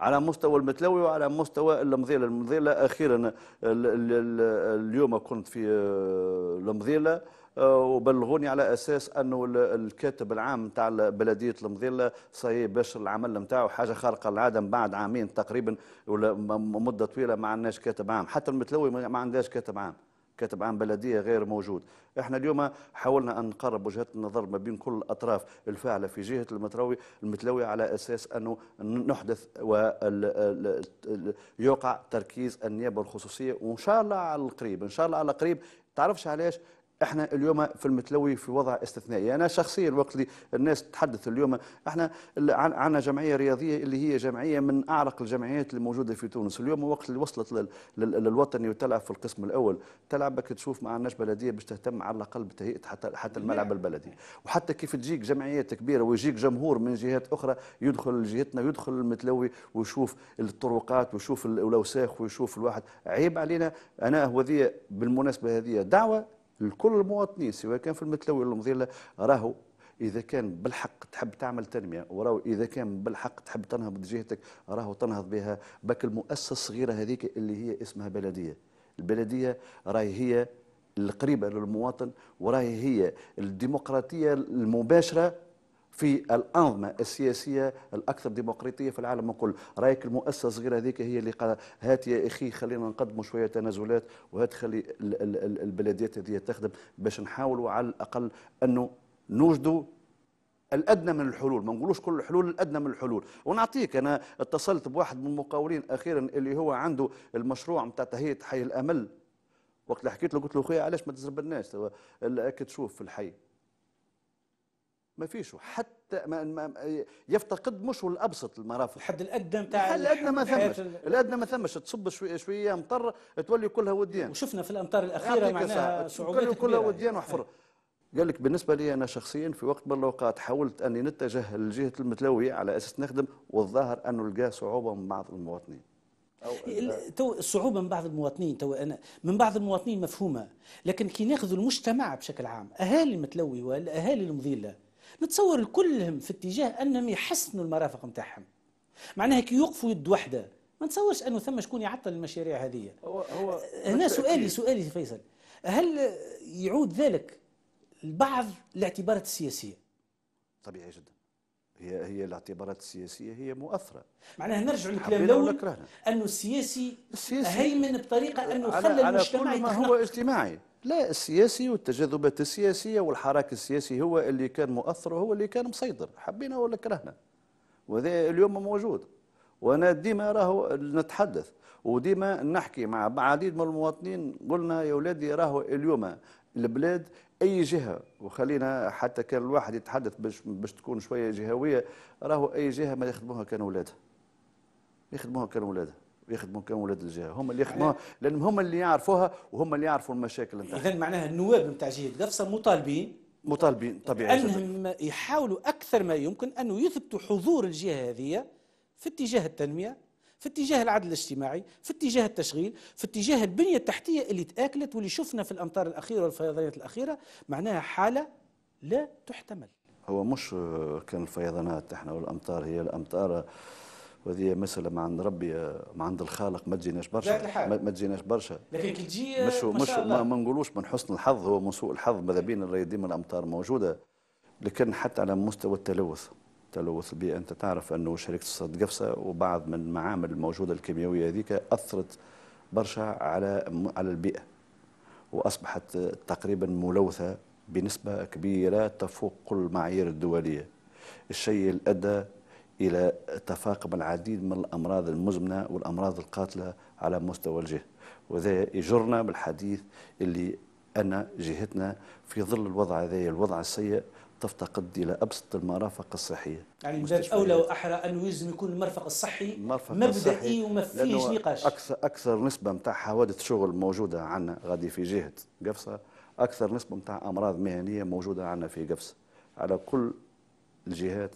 على مستوى المتلوي وعلى مستوى المضيله المضيله اخيرا اليوم كنت في آه، المضيله آه، وبلغوني على اساس انه الكاتب العام نتاع بلديه المظله صاي باش العمل نتاعو حاجه خارقه للعاده من بعد عامين تقريبا ولا مده طويله ما عندناش كاتب عام حتى المتلوي ما عندناش كاتب عام كاتب عام بلديه غير موجود احنا اليوم حاولنا ان نقرب وجهات النظر ما بين كل الاطراف الفاعله في جهه المتروي المتلوي على اساس انه نحدث ويقع تركيز النيابه الخصوصيه وان شاء الله على القريب ان شاء الله على القريب تعرفش علاش احنا اليوم في المتلوي في وضع استثنائي انا شخصيا وقت اللي الناس تتحدث اليوم احنا عندنا جمعيه رياضيه اللي هي جمعيه من اعرق الجمعيات الموجوده في تونس اليوم وقت اللي وصلت للوطني وتلعب في القسم الاول تلعب بك تشوف مع النجمه البلديه باش تهتم على الاقل بتهيئه حتى حتى الملعب نعم. البلدي وحتى كيف تجيك جمعيات كبيره ويجيك جمهور من جهات اخرى يدخل لجهتنا ويدخل المتلوي ويشوف الطرقات ويشوف الاوساخ ويشوف الواحد عيب علينا انا هذه بالمناسبه هذه دعوه لكل المواطنين سواء كان في المتلوي ولا المظله راهو اذا كان بالحق تحب تعمل تنميه وراهو اذا كان بالحق تحب تنهض بجهتك راهو تنهض بها بك المؤسسه الصغيره هذيك اللي هي اسمها بلديه البلديه راهي هي القريبه للمواطن وراهي هي الديمقراطيه المباشره في الأنظمة السياسية الأكثر ديمقراطية في العالم الكل رأيك المؤسسة الصغيرة هذيك هي اللي قال هات يا أخي خلينا نقدموا شوية تنازلات وهات خلي البلديات هذه تخدم باش نحاولوا على الأقل أنه نوجدوا الادنى من الحلول ما نقولوش كل الحلول الادنى من الحلول ونعطيك انا اتصلت بواحد من المقاولين اخيرا اللي هو عنده المشروع نتاع تهيئه حي الامل وقت اللي حكيت له قلت له خويا علاش ما تزرب الناس كي تشوف في الحي ما فيش حتى ما يفتقد مش الابسط المرافق الحد الادنى نتاع الادنى ما ثمش الادنى ما ثمش تصب شويه شويه مطر تولي كلها وديان وشفنا في الامطار الاخيره معناها صعوبات كلها, كلها وديان يعني. وحفر أيوة. قال لك بالنسبه لي انا شخصيا في وقت من الاوقات حاولت اني نتجه لجهه المتلويه على اساس نخدم والظاهر انه لقى صعوبه من بعض المواطنين إيه، تو الصعوبة من بعض المواطنين تو أنا من بعض المواطنين مفهومة لكن كي ناخذ المجتمع بشكل عام أهالي المتلوي والأهالي المظلة نتصور كلهم في اتجاه انهم يحسنوا المرافق نتاعهم معناها كي يوقفوا يد وحده ما نتصورش انه ثم شكون يعطل المشاريع هذه هو هو هنا سؤالي سؤالي فيصل هل يعود ذلك لبعض الاعتبارات السياسيه طبيعي جدا هي هي الاعتبارات السياسيه هي مؤثره معناها نرجع للكلام الاول انه السياسي, السياسي هيمن بطريقه انه خلى المجتمع على كل ما هو اجتماعي لا السياسي والتجاذبات السياسية والحراك السياسي هو اللي كان مؤثر وهو اللي كان مسيطر حبينا ولا كرهنا وهذا اليوم موجود وانا ديما راهو نتحدث وديما نحكي مع عديد من المواطنين قلنا يا ولادي راهو اليوم البلاد اي جهه وخلينا حتى كان الواحد يتحدث باش باش تكون شويه جهويه راهو اي جهه ما يخدموها كان ولادها يخدموها كان ولادها ويخدموا كان ولاد الجهه هما اللي يخدموا لان هما اللي يعرفوها وهما اللي يعرفوا المشاكل نتاعها اذا معناها النواب نتاع جهه قفصه مطالبين مطالبين طبيعي انهم جدا. يحاولوا اكثر ما يمكن انه يثبتوا حضور الجهه هذه في اتجاه التنميه في اتجاه العدل الاجتماعي في اتجاه التشغيل في اتجاه البنيه التحتيه اللي تاكلت واللي شفنا في الامطار الاخيره والفيضانات الاخيره معناها حاله لا تحتمل هو مش كان الفيضانات احنا والامطار هي الامطار وهذه مسألة ما عند ربي ما عند الخالق ما تجيناش برشا ما تجيناش برشا لكن كي تجي مش مش ما, ما نقولوش من حسن الحظ هو من سوء الحظ ماذا بينا راهي ديما الأمطار موجودة لكن حتى على مستوى التلوث تلوث البيئة أنت تعرف أنه شركة صد قفصة وبعض من المعامل الموجودة الكيميائية هذيك أثرت برشا على على البيئة وأصبحت تقريبا ملوثة بنسبة كبيرة تفوق المعايير الدولية الشيء الأدى إلى تفاقم العديد من الأمراض المزمنة والأمراض القاتلة على مستوى الجهة وذا يجرنا بالحديث اللي أن جهتنا في ظل الوضع هذا الوضع السيء تفتقد الى ابسط المرافق الصحيه. يعني من اولى واحرى انه يلزم يكون المرفق الصحي مرفق مبدئي الصحي وما فيش نقاش. اكثر اكثر نسبه نتاع حوادث شغل موجوده عندنا غادي في جهه قفصه، اكثر نسبه نتاع امراض مهنيه موجوده عندنا في قفصه. على كل الجهات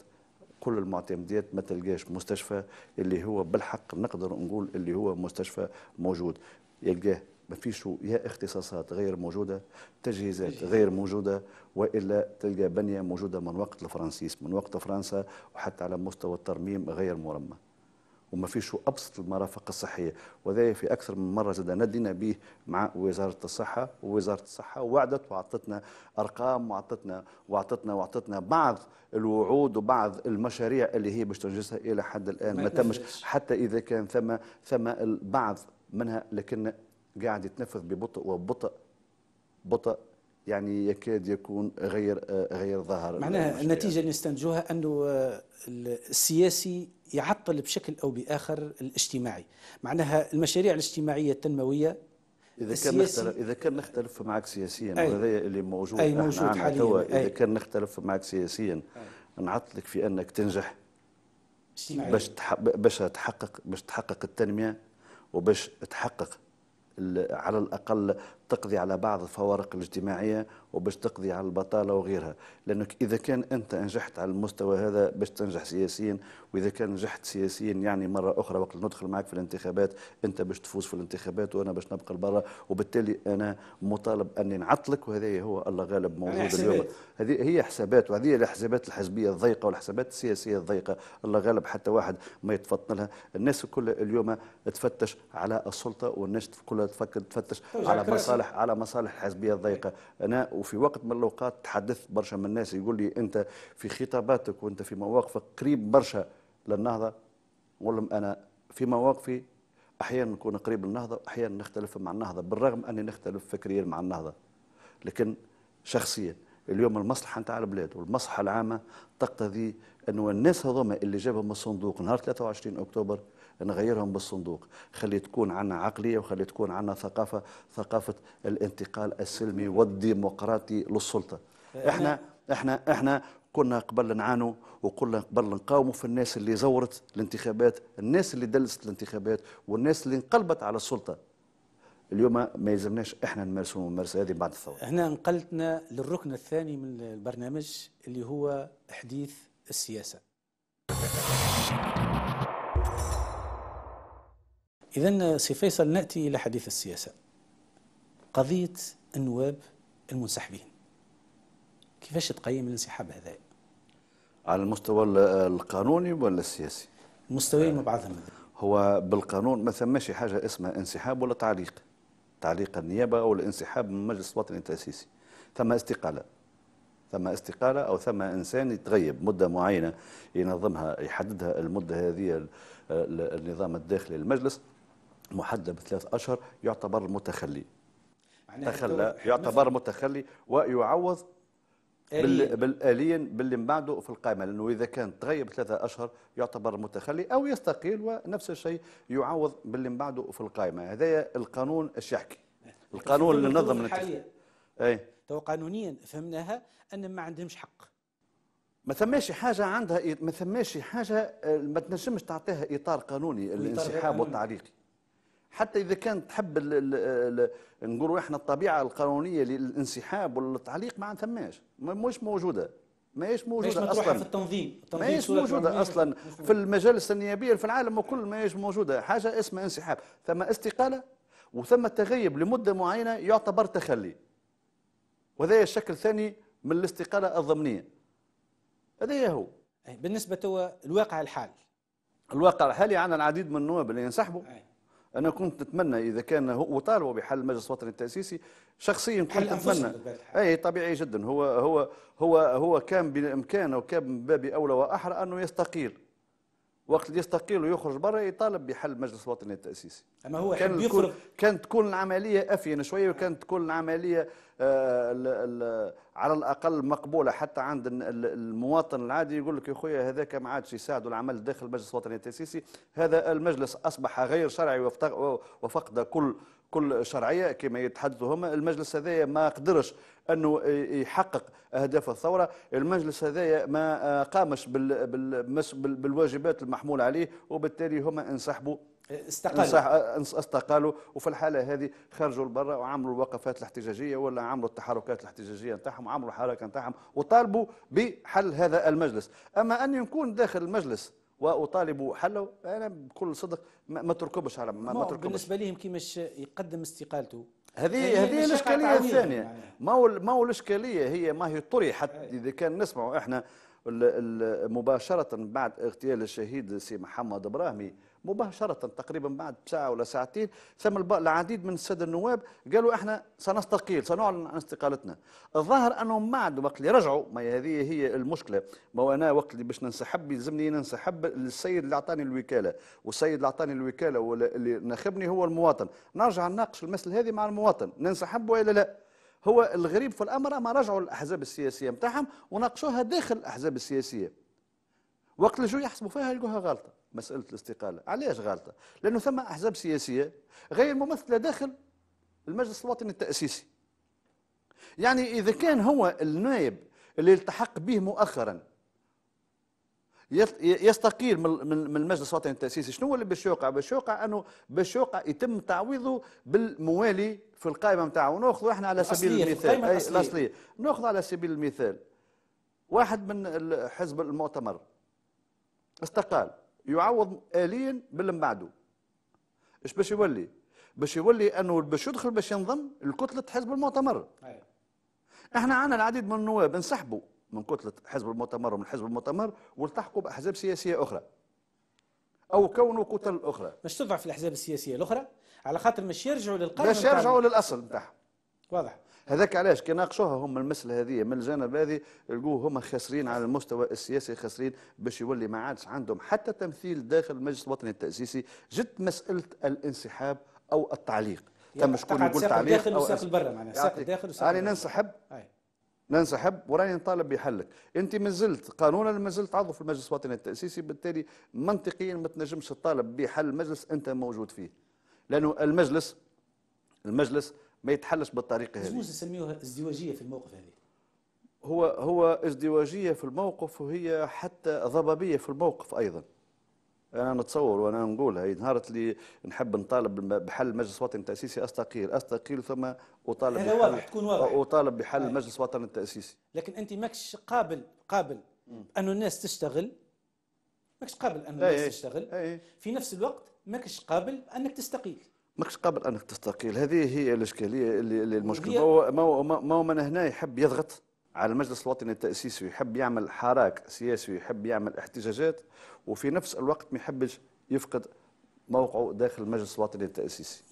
كل المعتمدات ما تلقاش مستشفى اللي هو بالحق نقدر نقول اللي هو مستشفى موجود يلقاه ما فيش يا اختصاصات غير موجودة تجهيزات غير موجودة وإلا تلقى بنية موجودة من وقت الفرنسيس من وقت فرنسا وحتى على مستوى الترميم غير مرمى وما فيش ابسط المرافق الصحيه وهذا في اكثر من مره زاد ندينا به مع وزاره الصحه ووزاره الصحه وعدت واعطتنا ارقام واعطتنا واعطتنا واعطتنا بعض الوعود وبعض المشاريع اللي هي باش تنجزها الى حد الان ما تمش حتى اذا كان ثم ثم البعض منها لكن قاعد يتنفذ ببطء وبطء بطء يعني يكاد يكون غير آه، غير ظاهر معناها النتيجه اللي نستنتجوها انه آه، السياسي يعطل بشكل او باخر الاجتماعي معناها المشاريع الاجتماعيه التنمويه اذا كان نختلف اذا كان نختلف معك سياسيا وهذا اللي موجود اي موجود حاليا اذا كان نختلف معك سياسيا نعطلك في انك تنجح اجتماعيا باش باش تحقق باش تحقق التنميه وباش تحقق على الاقل تقضي على بعض الفوارق الاجتماعية وباش تقضي على البطالة وغيرها لأنك إذا كان أنت أنجحت على المستوى هذا باش تنجح سياسيا وإذا كان نجحت سياسيا يعني مرة أخرى وقت ندخل معك في الانتخابات أنت باش تفوز في الانتخابات وأنا باش نبقى لبرا وبالتالي أنا مطالب أني نعطلك وهذا هو الله غالب موجود اليوم هذه هي حسابات وهذه الحسابات الحزبية الضيقة والحسابات السياسية الضيقة الله غالب حتى واحد ما يتفطن لها الناس كلها اليوم تفتش على السلطة والناس كلها تفتش على مصالح مصالح على مصالح الحزبيه الضيقه انا وفي وقت من الاوقات تحدثت برشا من الناس يقول لي انت في خطاباتك وانت في مواقفك قريب برشا للنهضه نقول لهم انا في مواقفي احيانا نكون قريب للنهضه واحيانا نختلف مع النهضه بالرغم اني نختلف فكريا مع النهضه لكن شخصيا اليوم المصلحه نتاع البلاد والمصلحه العامه تقتضي انه الناس هذوما اللي جابهم الصندوق نهار 23 اكتوبر نغيرهم بالصندوق خلي تكون عندنا عقليه وخلي تكون عندنا ثقافه ثقافه الانتقال السلمي والديمقراطي للسلطه احنا احنا احنا كنا قبل نعانوا وكنا قبل نقاوموا في الناس اللي زورت الانتخابات الناس اللي دلست الانتخابات والناس اللي انقلبت على السلطه اليوم ما يلزمناش احنا نمارسوا الممارسه هذه بعد الثوره. هنا انقلتنا للركن الثاني من البرنامج اللي هو حديث السياسه. إذا سي فيصل نأتي إلى حديث السياسة قضية النواب المنسحبين كيفاش تقيم الانسحاب هذا على المستوى القانوني ولا السياسي المستويين مع بعضهم هو بالقانون ما ثماش حاجه اسمها انسحاب ولا تعليق تعليق النيابه او الانسحاب من مجلس الوطني التاسيسي ثم استقاله ثم استقاله او ثم انسان يتغيب مده معينه ينظمها يحددها المده هذه النظام الداخلي للمجلس محدد بثلاث أشهر يعتبر متخلي تخلى يعتبر متخلي ويعوض بالآليا باللي من بعده في القائمة لأنه إذا كان تغيب ثلاثة أشهر يعتبر متخلي أو يستقيل ونفس الشيء يعوض باللي من بعده في القائمة هذا القانون ايش يحكي القانون اللي نظم اي تو قانونيا فهمناها أن ما عندهمش حق ما ثماش حاجة عندها ما ثماش حاجة آه، ما تنجمش تعطيها إطار قانوني الانسحاب والتعليقي حتى اذا كان تحب نقولوا احنا الطبيعه القانونيه للانسحاب والتعليق ما ثماش مش موجوده ماهيش موجوده اصلا في التنظيم, التنظيم ماهيش موجوده اصلا في المجالس النيابيه في العالم وكل ماهيش موجوده حاجه اسمها انسحاب ثم استقاله وثم تغيب لمده معينه يعتبر تخلي وهذا الشكل الثاني من الاستقاله الضمنيه هذا هو بالنسبه توا الواقع الحالي الواقع الحالي عندنا العديد من النواب اللي ينسحبوا انا كنت نتمنى اذا كان هو وطالبوا بحل المجلس الوطني التاسيسي شخصيا كنت نتمنى اي طبيعي جدا هو هو هو هو كان بامكانه وكان باب اولى واحرى انه يستقيل وقت اللي يستقيل ويخرج برا يطالب بحل مجلس الوطني التاسيسي اما هو كان يخرج كانت تكون العمليه افين شويه وكانت تكون العمليه آه على الاقل مقبوله حتى عند المواطن العادي يقول لك يا خويا هذاك ما عادش يساعدوا العمل داخل المجلس الوطني التاسيسي هذا المجلس اصبح غير شرعي وفقد كل بكل شرعيه كما يتحدثوا هما المجلس هذايا ما قدرش انه يحقق اهداف الثوره، المجلس هذايا ما قامش بالواجبات المحموله عليه وبالتالي هما انسحبوا استقالوا استقالوا وفي الحاله هذه خرجوا لبرا وعملوا الوقفات الاحتجاجيه ولا عملوا التحركات الاحتجاجيه نتاعهم وعملوا الحركه نتاعهم وطالبوا بحل هذا المجلس، اما ان يكون داخل المجلس واطالب حله انا بكل صدق ما تركبش على ما, ما نعم، تركبش بالنسبه ليهم يمكن مش يقدم استقالته هذه يعني هذه الاشكاليه الثانيه يعني. ما هو ما هو الاشكاليه هي ما هي طرحت اذا كان نسمعوا احنا مباشره بعد اغتيال الشهيد سي محمد ابراهيمي مباشرة تقريبا بعد ساعة ولا ساعتين ثم العديد من السادة النواب قالوا احنا سنستقيل سنعلن عن استقالتنا الظاهر انهم بعد وقت اللي رجعوا ما هذه هي المشكلة ما هو انا وقت اللي باش ننسحب يلزمني ننسحب للسيد اللي اعطاني الوكالة والسيد اللي اعطاني الوكالة واللي ناخبني هو المواطن نرجع نناقش المسألة هذه مع المواطن ننسحب ولا لا هو الغريب في الامر ما رجعوا الاحزاب السياسيه نتاعهم وناقشوها داخل الاحزاب السياسيه وقت اللي جو يحسبوا فيها يلقوها غلطه مساله الاستقاله علاش غالطه لانه ثم احزاب سياسيه غير ممثله داخل المجلس الوطني التاسيسي يعني اذا كان هو النائب اللي التحق به مؤخرا يستقيل من المجلس الوطني التاسيسي شنو اللي باش يوقع باش يوقع انه باش يوقع يتم تعويضه بالموالي في القائمه نتاعه ناخذ احنا على سبيل المثال اي الاصليه ناخذ على سبيل المثال واحد من حزب المؤتمر استقال يعوض اليا باللي بعده اش باش يولي باش يولي انه باش يدخل باش ينضم لكتله حزب المؤتمر أي. احنا عندنا العديد من النواب انسحبوا من كتله حزب المؤتمر ومن حزب المؤتمر والتحقوا باحزاب سياسيه اخرى او كونوا كتل اخرى باش تضعف الاحزاب السياسيه الاخرى على خاطر مش يرجعوا للقرن باش يرجعوا للاصل نتاعهم واضح هذاك علاش كي ناقشوها هم المساله هذه من الجانب هذه لقوه هم خاسرين على المستوى السياسي خاسرين باش يولي ما عادش عندهم حتى تمثيل داخل المجلس الوطني التاسيسي جت مساله الانسحاب او التعليق تم شكون يقول تعليق داخل وساق برا معناها ساق داخل وساق يعني ننسحب ننسحب وراني نطالب بحلك انت ما زلت قانونا ما زلت عضو في المجلس الوطني التاسيسي بالتالي منطقيا ما تنجمش تطالب بحل مجلس انت موجود فيه لانه المجلس المجلس ما يتحلش بالطريقه هذه شنو نسميوها ازدواجيه في الموقف هذه هو هو ازدواجيه في الموقف وهي حتى ضبابيه في الموقف ايضا انا نتصور وانا نقولها نهار اللي نحب نطالب بحل مجلس وطني تاسيسي استقيل استقيل ثم اطالب هذا واضح تكون واضح اطالب بحل هاي. آه. مجلس وطني تاسيسي لكن انت ماكش قابل قابل انه الناس تشتغل ماكش قابل انه إيه، الناس إيه. تشتغل إيه. في نفس الوقت ماكش قابل انك تستقيل ماكش قابل انك تستقيل هذه هي الاشكاليه اللي المشكل ما هو ما هو ما هو من هنا يحب يضغط على المجلس الوطني التاسيسي ويحب يعمل حراك سياسي ويحب يعمل احتجاجات وفي نفس الوقت ما يحبش يفقد موقعه داخل المجلس الوطني التاسيسي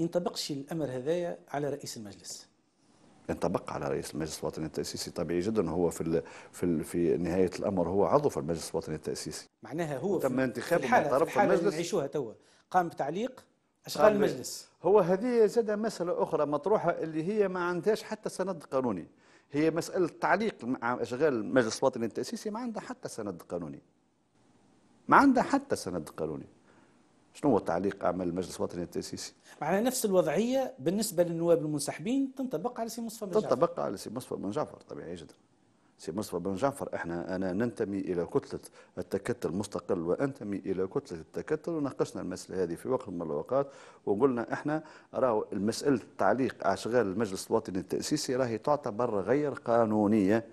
ينطبقش الامر هذايا على رئيس المجلس ينطبق على رئيس المجلس الوطني التاسيسي طبيعي جدا هو في الـ في الـ في نهايه الامر هو عضو في المجلس الوطني التاسيسي معناها هو تم انتخابه من طرف المجلس الحاله اللي نعيشوها توا قام بتعليق اشغال المجلس هو هذه زاد مساله اخرى مطروحه اللي هي ما عندهاش حتى سند قانوني هي مساله تعليق مع اشغال المجلس الوطني التاسيسي ما عندها حتى سند قانوني ما عندها حتى سند قانوني شنو هو تعليق اعمال المجلس الوطني التاسيسي؟ معنا نفس الوضعيه بالنسبه للنواب المنسحبين تنطبق على سي مصطفى بن جعفر تنطبق على سي مصطفى بن جعفر طبيعي جدا سي مصطفى بن جعفر احنا انا ننتمي الى كتله التكتل المستقل وانتمي الى كتله التكتل وناقشنا المساله هذه في وقت من الاوقات وقلنا احنا راهو المساله على اشغال المجلس الوطني التاسيسي راهي تعتبر غير قانونيه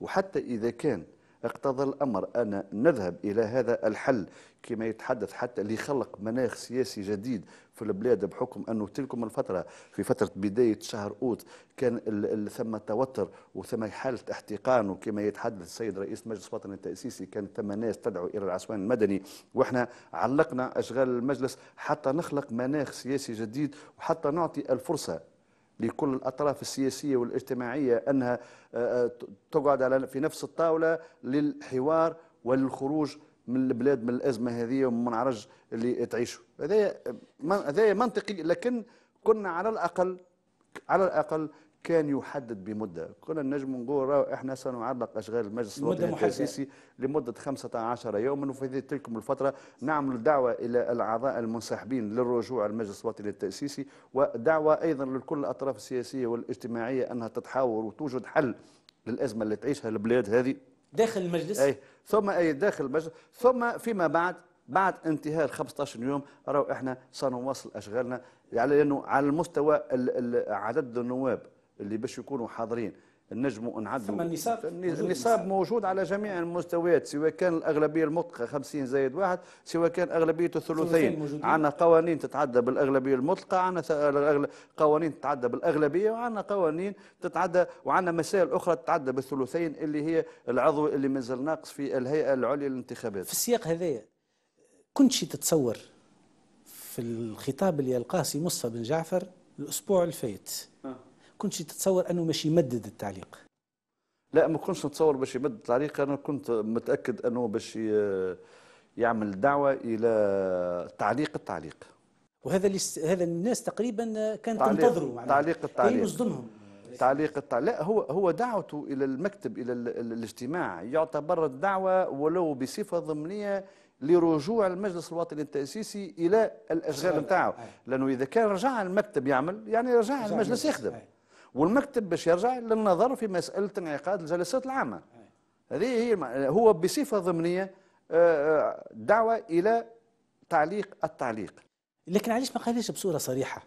وحتى اذا كان اقتضى الامر ان نذهب الى هذا الحل كما يتحدث حتى لخلق مناخ سياسي جديد في البلاد بحكم أنه تلكم الفترة في فترة بداية شهر أوت كان ثم توتر وثم حالة احتقان وكما يتحدث السيد رئيس مجلس الوطني التأسيسي كان ثم ناس تدعو إلى العسوان المدني وإحنا علقنا أشغال المجلس حتى نخلق مناخ سياسي جديد وحتى نعطي الفرصة لكل الأطراف السياسية والاجتماعية أنها آه، آه، تقعد على في نفس الطاولة للحوار وللخروج من البلاد من الازمه هذه ومن نعرفش اللي تعيشه هذا هذا منطقي لكن كنا على الاقل على الاقل كان يحدد بمده كنا نجم نقول راه احنا سنعلق اشغال المجلس الوطني التاسيسي لمده 15 يوما وفي تلك الفتره نعمل دعوه الى الاعضاء المنسحبين للرجوع المجلس الوطني التاسيسي ودعوه ايضا لكل الاطراف السياسيه والاجتماعيه انها تتحاور وتوجد حل للازمه اللي تعيشها البلاد هذه داخل المجلس أي ثم أي داخل المجلس ثم فيما بعد بعد انتهاء ال 15 يوم راهو احنا سنواصل اشغالنا يعني لانه على المستوى عدد النواب اللي باش يكونوا حاضرين النجم نعدوا ثم النصاب النصاب موجود على جميع المستويات سواء كان الاغلبيه المطلقه 50 زائد واحد سواء كان اغلبيه الثلثين عندنا قوانين تتعدى بالاغلبيه المطلقه عندنا قوانين تتعدى بالاغلبيه وعندنا قوانين تتعدى وعندنا مسائل اخرى تتعدى بالثلثين اللي هي العضو اللي مازال ناقص في الهيئه العليا للانتخابات في السياق هذايا كنت شي تتصور في الخطاب اللي القاه سي مصطفى بن جعفر الاسبوع الفايت أه. كنت تتصور انه ماشي يمدد التعليق لا ما كنتش نتصور باش يمد التعليق انا كنت متاكد انه باش يعمل دعوه الى تعليق التعليق وهذا اللي هذا الناس تقريبا كانت تنتظره تعليق التعليق يعني يصدمهم تعليق التعليق لا هو هو دعوته الى المكتب الى الاجتماع يعتبر الدعوه ولو بصفه ضمنيه لرجوع المجلس الوطني التاسيسي الى الاشغال نتاعو آه. لانه اذا كان رجع المكتب يعمل يعني رجع المجلس يخدم أي. آه. والمكتب باش يرجع للنظر في مساله انعقاد الجلسات العامه هذه هي هو بصفه ضمنيه آه، آه، دعوه الى تعليق التعليق لكن علاش ما قالش بصوره صريحه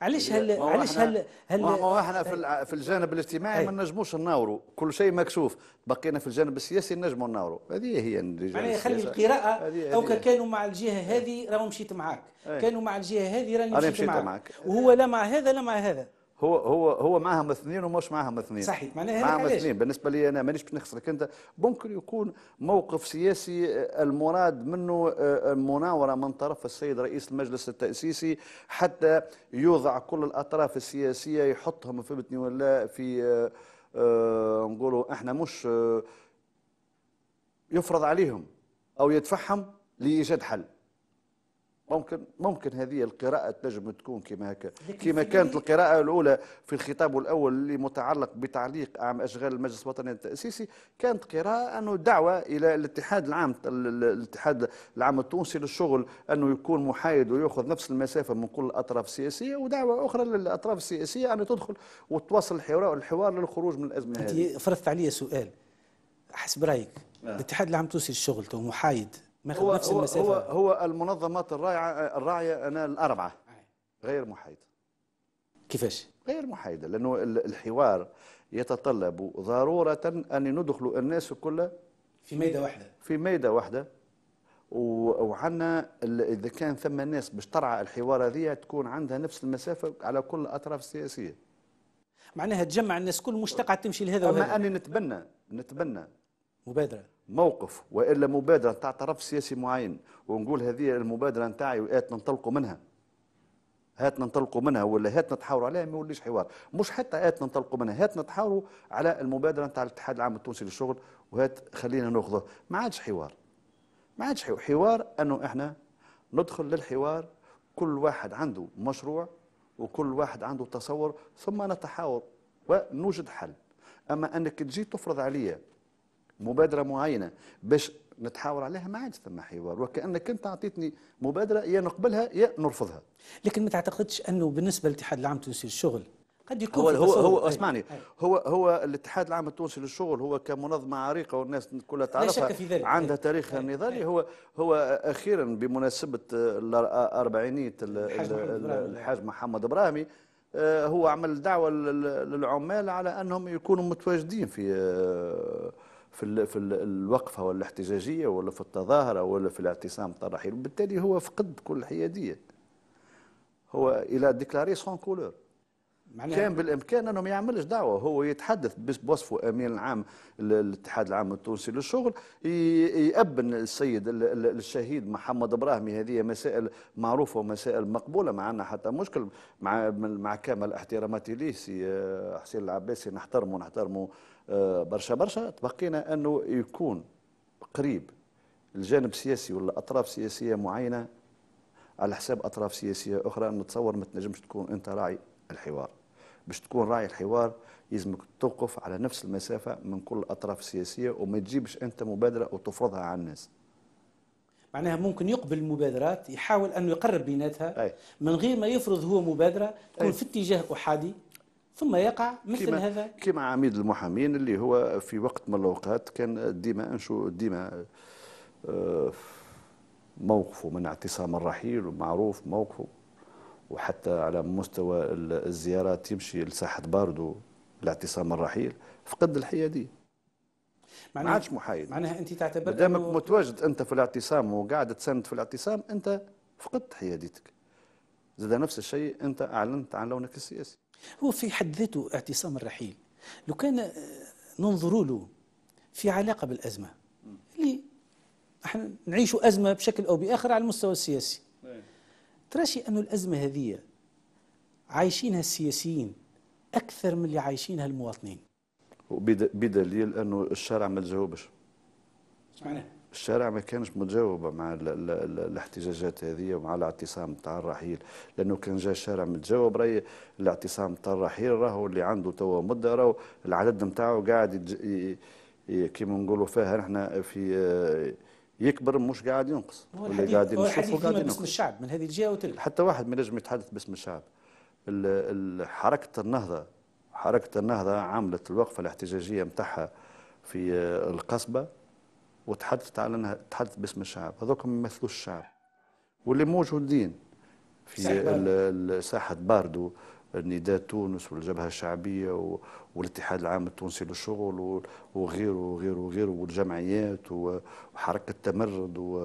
علاش هل علاش هل هل ما هو احنا في في الجانب الاجتماعي ما نجموش نناوروا كل شيء مكشوف بقينا في الجانب السياسي نجموا نناوروا هذه هي يعني خلي القراءه او كانوا مع الجهه هذه راهو مشيت معاك كانوا مع الجهه هذه راني مشيت, مشيت معاك وهو لا مع هذا لا مع هذا هو هو هو معهم اثنين ومش معهم اثنين صحيح معناها معهم اثنين بالنسبه لي انا مانيش بنخسرك انت ممكن يكون موقف سياسي آه، المراد منه آه، مناوره من طرف السيد رئيس المجلس التاسيسي حتى يوضع كل الاطراف السياسيه يحطهم فهمتني ولا في آه، نقولوا احنا مش يفرض عليهم او يدفعهم لايجاد حل ممكن ممكن هذه القراءة تنجم تكون كما هكا كما كانت القراءة الأولى في الخطاب الأول اللي متعلق بتعليق عام أشغال المجلس الوطني التأسيسي كانت قراءة أنه دعوة إلى الاتحاد العام الاتحاد العام التونسي للشغل أنه يكون محايد ويأخذ نفس المسافة من كل الأطراف السياسية ودعوة أخرى للأطراف السياسية أن تدخل وتواصل الحوار الحوار للخروج من الأزمة هذه فرضت علي سؤال حسب رأيك آه. الاتحاد العام التونسي للشغل محايد ما هو نفس هو المسافه هو, هو المنظمات الراعيه الراعيه انا الاربعه غير محايده كيفاش غير محايده لانه الحوار يتطلب ضروره ان ندخل الناس كلها في ميده واحده في ميده واحده وعنا اذا كان ثم ناس باش ترعى الحوار هذه تكون عندها نفس المسافه على كل الاطراف السياسيه معناها تجمع الناس كل مشتقعة تمشي لهذا وهذا اما اني نتبنى نتبنى مبادره موقف والا مبادره نتاع طرف سياسي معين ونقول هذه المبادره نتاعي وات ننطلقوا منها هات ننطلقوا منها ولا هات نتحاوروا عليها ما يوليش حوار مش حتى هات ننطلقوا منها هات نتحاوروا على المبادره نتاع الاتحاد العام التونسي للشغل وهات خلينا ناخذه ما عادش حوار ما عادش حوار, حوار انه احنا ندخل للحوار كل واحد عنده مشروع وكل واحد عنده تصور ثم نتحاور ونوجد حل اما انك تجي تفرض عليا مبادره معينه باش نتحاور عليها ما عادش ثم حوار وكانك انت اعطيتني مبادره يا نقبلها يا نرفضها لكن ما تعتقدش انه بالنسبه للاتحاد العام التونسي للشغل قد يكون هو هو, هو اسمعني هو هو الاتحاد العام التونسي للشغل هو كمنظمه عريقه والناس كلها تعرفها عندها تاريخها النضالي هو هو اخيرا بمناسبه اربعينيه الحاج محمد ابراهيمي آه، هو عمل دعوه للعمال على انهم يكونوا متواجدين في آه، في في الوقفه ولا الاحتجاجيه ولا في التظاهره ولا في الاعتصام الرحيل وبالتالي هو فقد كل حياديه هو الى ديكلاري سون كولور كان بالامكان انه ما يعملش دعوه هو يتحدث بوصفه امين العام الاتحاد العام التونسي للشغل يأبن السيد الشهيد محمد ابراهيمي هذه مسائل معروفه ومسائل مقبوله ما عندنا حتى مشكل مع مع كامل احتراماتي ليه سي آه، حسين العباسي نحترمه نحترمه برشا برشا تبقينا انه يكون قريب الجانب السياسي ولا اطراف سياسيه معينه على حساب اطراف سياسيه اخرى نتصور ما تنجمش تكون انت راعي الحوار باش تكون راعي الحوار يلزمك توقف على نفس المسافه من كل الاطراف السياسيه وما تجيبش انت مبادره وتفرضها على الناس معناها ممكن يقبل المبادرات يحاول انه يقرب بيناتها من غير ما يفرض هو مبادره تكون في اتجاه احادي ثم يقع مثل كما هذا كما عميد المحامين اللي هو في وقت من الاوقات كان ديما انشو ديما آه، موقفه من اعتصام الرحيل ومعروف موقفه وحتى على مستوى الزيارات يمشي لساحه باردو لاعتصام الرحيل فقد الحياديه معناها ما عادش محايد معناها انت تعتبر دامك و... متواجد انت في الاعتصام وقاعد تساند في الاعتصام انت فقدت حياديتك زاد نفس الشيء انت اعلنت عن لونك السياسي هو في حد ذاته اعتصام الرحيل لو كان آه، ننظر له في علاقة بالأزمة اللي احنا نعيش أزمة بشكل أو بآخر على المستوى السياسي تراشي أن الأزمة هذه عايشينها السياسيين أكثر من اللي عايشينها المواطنين بدليل أنه الشارع ما تجاوبش معناه الشارع ما كانش متجاوب مع الـ الـ الـ الاحتجاجات هذه ومع الاعتصام تاع الرحيل لانه كان جا الشارع متجاوب راي الاعتصام تاع الرحيل راهو اللي عنده توا مده راهو العدد نتاعو قاعد كيما نقولوا فيها احنا في آه، يكبر مش قاعد ينقص واللي قاعدين نشوفه قاعد ينقص باسم الشعب من هذه الجهه وتلك حتى واحد ما نجم يتحدث باسم الشعب حركه النهضه حركه النهضه عملت الوقفه الاحتجاجيه نتاعها في آه، القصبه وتحدثت على انها تحدث باسم الشعب هذوك ما يمثلوش الشعب واللي موجودين في ساحة, ساحة باردو نداء تونس والجبهة الشعبية والاتحاد العام التونسي للشغل وغيره وغيره وغيره والجمعيات وحركة التمرد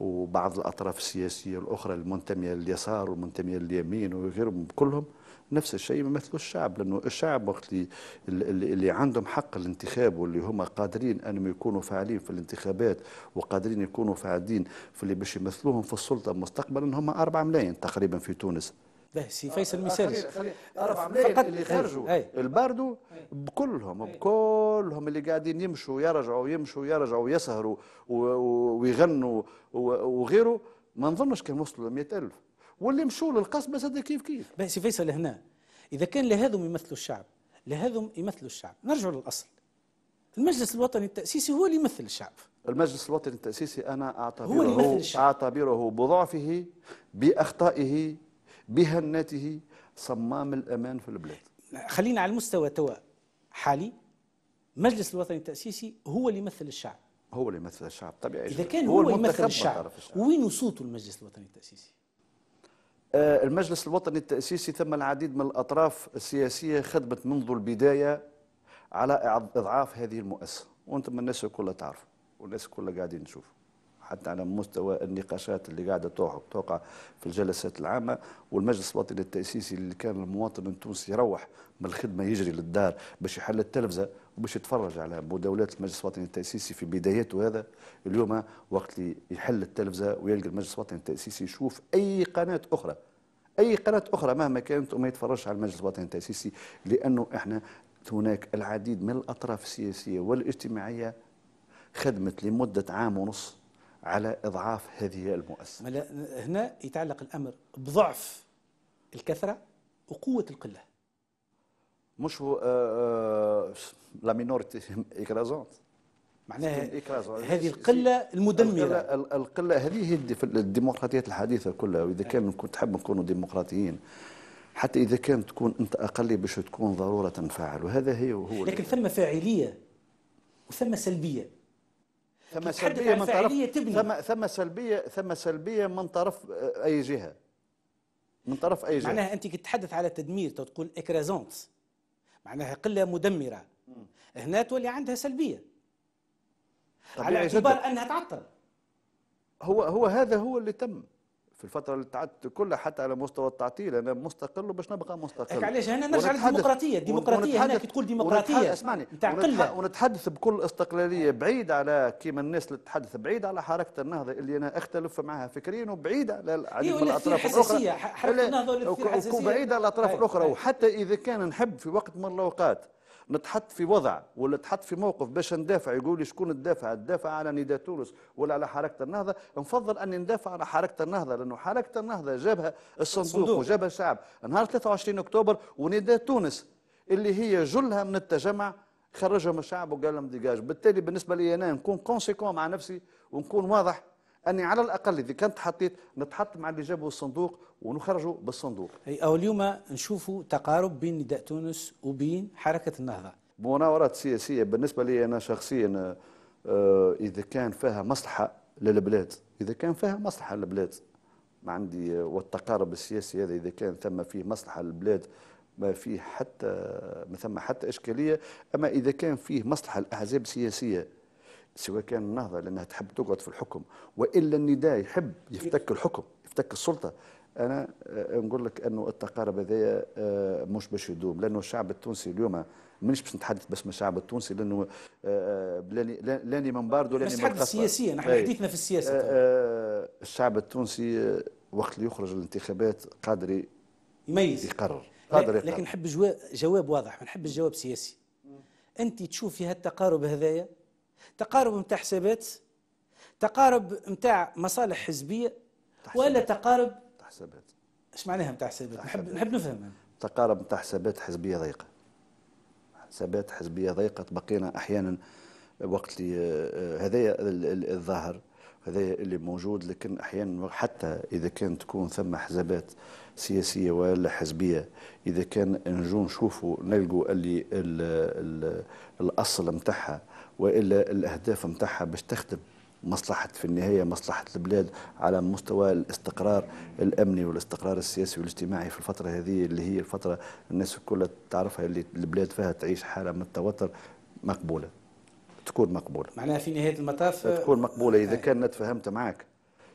وبعض الأطراف السياسية الأخرى المنتمية لليسار والمنتمية لليمين وغيرهم كلهم نفس الشيء يمثلوا الشعب لانه الشعب وقت اللي, اللي عندهم حق الانتخاب واللي هما قادرين انهم يكونوا فاعلين في الانتخابات وقادرين يكونوا فاعلين في اللي باش يمثلوهم في السلطه مستقبلا هم 4 ملايين تقريبا في تونس به سي فيصل آه، المساري فقط ملايين اللي إيه، خرجوا إيه. الباردو بكلهم إيه. بكلهم اللي قاعدين يمشوا يرجعوا يمشوا يرجعوا يسهروا ويغنوا وغيره ما نظنش كان وصلوا ل 100000 واللي مشوا للقصبه زاد كيف كيف بس سي فيصل هنا اذا كان لهذم يمثلوا الشعب لهذم يمثلوا الشعب نرجع للاصل المجلس الوطني التاسيسي هو اللي يمثل الشعب المجلس الوطني التاسيسي انا اعتبره هو اعتبره بضعفه باخطائه بهناته صمام الامان في البلاد خلينا على المستوى توا حالي المجلس الوطني التاسيسي هو اللي يمثل الشعب هو اللي يمثل الشعب طبيعي اذا كان هو, هو يمثل الشعب, الشعب. وين صوته المجلس الوطني التاسيسي آه، المجلس الوطني التأسيسي ثم العديد من الأطراف السياسية خدمت منذ البداية على إضعاف هذه المؤسسة وأنتم الناس كلها تعرفوا والناس كلها قاعدين نشوفوا حتى على مستوى النقاشات اللي قاعده توقع في الجلسات العامه والمجلس الوطني التاسيسي اللي كان المواطن التونسي يروح من الخدمه يجري للدار باش يحل التلفزه وباش يتفرج على مداولات المجلس الوطني التاسيسي في بدايته هذا اليوم وقت اللي يحل التلفزه ويلقى المجلس الوطني التاسيسي يشوف اي قناه اخرى اي قناه اخرى مهما كانت وما يتفرجش على المجلس الوطني التاسيسي لانه احنا هناك العديد من الاطراف السياسيه والاجتماعيه خدمت لمده عام ونص على إضعاف هذه المؤسسة هنا يتعلق الأمر بضعف الكثرة وقوة القلة مش هو آه، آه، لا مينورتي اكرازونت معناها هذه القله المدمره القله, القلة هذه هي الديمقراطيات الحديثه كلها واذا كان كنت تحب نكونوا ديمقراطيين حتى اذا كان تكون انت اقل باش تكون ضروره فاعل وهذا هي هو لكن ثم فاعليه وثم سلبيه ثم سلبيه من طرف تبني. ثم ثم سلبيه ثم سلبيه من طرف آه، اي جهه من طرف اي جهه معناها انت تتحدث على تدمير تقول اكرازونس معناها قله مدمره هنا تولي عندها سلبيه على اعتبار انها تعطل هو هو هذا هو اللي تم في الفتره اللي تعدت كلها حتى على مستوى التعطيل انا مستقل باش نبقى مستقل علاش هنا نرجع للديمقراطيه الديمقراطيه هنا كي تقول ديمقراطيه اسمعني نتاع قله ونتحدث بكل استقلاليه بعيد على كيما الناس اللي تتحدث بعيد على حركه النهضه اللي انا اختلف معها فكريا وبعيد على العديد من أيوة، الاطراف الاخرى حركه النهضه بعيد على الاطراف أيوة. الاخرى وحتى اذا كان نحب في وقت من الاوقات نتحط في وضع ولا نتحط في موقف باش ندافع يقول لي شكون تدافع تدافع على نداء تونس ولا على حركه النهضه نفضل اني ندافع على حركه النهضه لانه حركه النهضه جابها الصندوق وجابها الشعب نهار 23 اكتوبر ونيدا تونس اللي هي جلها من التجمع خرجهم الشعب وقال لهم ديجاج بالتالي بالنسبه لي انا نكون كونسيكون مع نفسي ونكون واضح اني على الاقل اذا كنت حطيت نتحط مع اللي جابوا الصندوق ونخرجوا بالصندوق. اي او اليوم نشوفوا تقارب بين نداء تونس وبين حركه النهضه. مناورات سياسيه بالنسبه لي انا شخصيا آه، آه، اذا كان فيها مصلحه للبلاد، اذا كان فيها مصلحه للبلاد ما عندي آه، والتقارب السياسي هذا اذا كان ثم فيه مصلحه للبلاد ما فيه حتى ما ثم حتى اشكاليه، اما اذا كان فيه مصلحه الاحزاب السياسيه سواء كان النهضه لانها تحب تقعد في الحكم والا النداء يحب يفتك الحكم يفتك السلطه انا آه، نقول لك انه التقارب هذايا آه، مش باش يدوم لانه الشعب التونسي اليوم مانيش باش نتحدث باسم الشعب التونسي لانه آه، لاني لاني من باردو لاني من سياسيا نحن إيه. حديثنا في السياسه الشعب التونسي وقت اللي يخرج الانتخابات قادر يميز يقرر قادر يقرر لكن نحب جواب واضح ما نحبش جواب سياسي انت تشوف في هالتقارب هذايا تقارب نتاع حسابات تقارب نتاع مصالح حزبيه ولا تقارب حسابات اش معناها نتاع حسابات نحب نحب نفهم تقارب نتاع حسابات حزبيه ضيقه حسابات حزبيه ضيقه تبقينا احيانا وقت اللي آه، هذايا الظاهر هذا اللي موجود لكن احيانا حتى اذا كان تكون ثم حزبات سياسيه ولا حزبيه اذا كان نجو نشوفوا نلقوا اللي الـ الـ الاصل نتاعها والا الاهداف نتاعها باش تخدم مصلحة في النهاية مصلحة البلاد على مستوى الاستقرار الأمني والاستقرار السياسي والاجتماعي في الفترة هذه اللي هي الفترة الناس كلها تعرفها اللي البلاد فيها تعيش حالة من التوتر مقبولة تكون مقبولة معناها في نهاية المطاف تكون مقبولة إذا كان تفهمت معك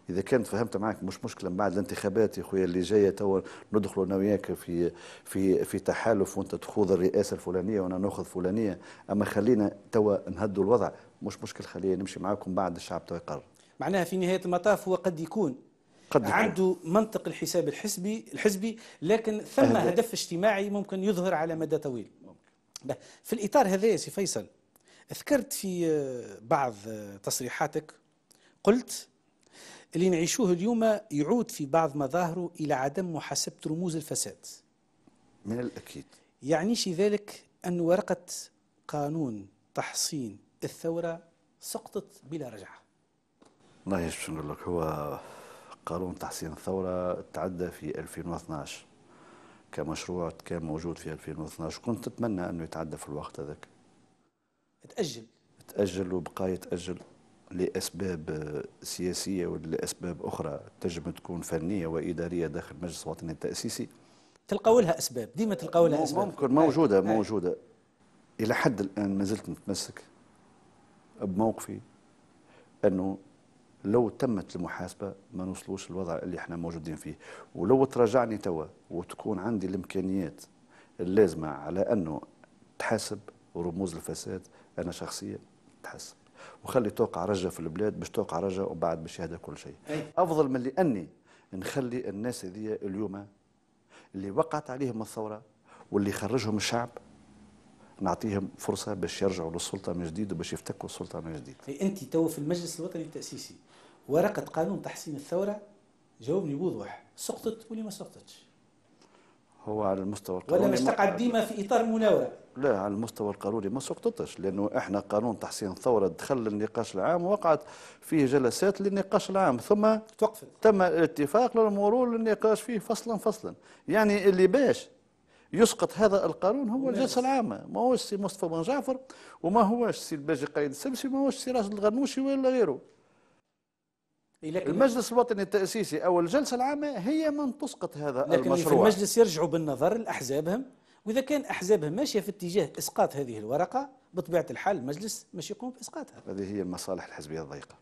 اذا كانت فهمت معك مش مشكله بعد الانتخابات يا خويا اللي جايه توا ندخلوا انا وياك في في في تحالف وانت تخوض الرئاسه الفلانيه وانا ناخذ فلانيه اما خلينا توا نهدوا الوضع مش مشكل خلينا نمشي معاكم بعد الشعب توا يقرر معناها في نهايه المطاف هو قد يكون قد يكون. عنده منطق الحساب الحسبي الحزبي لكن ثم أهدأ. هدف اجتماعي ممكن يظهر على مدى طويل في الاطار هذا يا سي فيصل ذكرت في بعض تصريحاتك قلت اللي نعيشوه اليوم يعود في بعض مظاهره إلى عدم محاسبة رموز الفساد من الأكيد يعنيش ذلك أن ورقة قانون تحصين الثورة سقطت بلا رجعة الله يشفي نقول لك هو قانون تحصين الثورة تعدى في 2012 كمشروع كان موجود في 2012 كنت أتمنى أنه يتعدى في الوقت هذاك تأجل تأجل وبقى يتأجل لاسباب سياسيه ولاسباب اخرى تجب تكون فنيه واداريه داخل المجلس الوطني التاسيسي تلقاو لها اسباب ديما تلقاو لها اسباب ممكن موجوده هاي. موجوده الى حد الان ما زلت متمسك بموقفي انه لو تمت المحاسبه ما نوصلوش للوضع اللي احنا موجودين فيه ولو تراجعني توا وتكون عندي الامكانيات اللازمه على انه تحاسب رموز الفساد انا شخصيا تحاسب وخلي توقع رجه في البلاد باش توقع رجه وبعد باش يهدى كل شيء افضل من لأني اني نخلي الناس هذيا اليوم اللي وقعت عليهم الثوره واللي خرجهم الشعب نعطيهم فرصه باش يرجعوا للسلطه من جديد وباش يفتكوا السلطه من جديد. انت تو في المجلس الوطني التاسيسي ورقه قانون تحسين الثوره جاوبني بوضوح سقطت ولا ما سقطتش؟ هو على المستوى القانوني ولا مش تقعد ديما في اطار مناوره؟ لا على المستوى القانوني ما سقطتش لانه احنا قانون تحسين الثوره دخل للنقاش العام وقعت فيه جلسات للنقاش العام ثم توقفت تم الاتفاق للمرور للنقاش فيه فصلا فصلا يعني اللي باش يسقط هذا القانون هو الجلسه العامه ما هوش سي مصطفى بن جعفر وما هوش سي الباجي قايد السبسي وما هوش سي راشد الغنوشي ولا غيره المجلس الوطني التأسيسي أو الجلسة العامة هي من تسقط هذا لكن المشروع لكن في المجلس يرجعوا بالنظر لأحزابهم واذا كان احزابها ماشيه في اتجاه اسقاط هذه الورقه بطبيعه الحال المجلس مش يقوم باسقاطها هذه هي المصالح الحزبيه الضيقه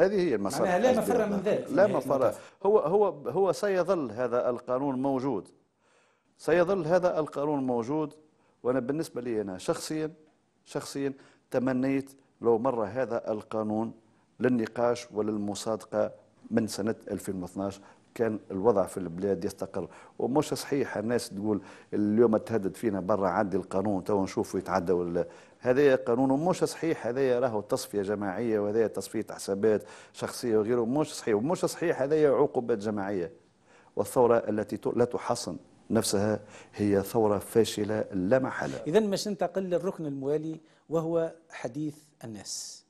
هذه هي المصالح لا مفر من ذلك لا يعني مفر هو هو هو سيظل هذا القانون موجود سيظل هذا القانون موجود وانا بالنسبه لي انا شخصيا شخصيا تمنيت لو مر هذا القانون للنقاش وللمصادقه من سنه 2012 كان الوضع في البلاد يستقر ومش صحيح الناس تقول اليوم تهدد فينا برا عندي القانون تو نشوفوا يتعدوا هذا قانون مش صحيح هذا راهو تصفيه جماعيه وهذا تصفيه حسابات شخصيه وغيره مش صحيح ومش صحيح هذا عقوبات جماعيه والثوره التي لا تحصن نفسها هي ثوره فاشله لا محاله اذا مش ننتقل للركن الموالي وهو حديث الناس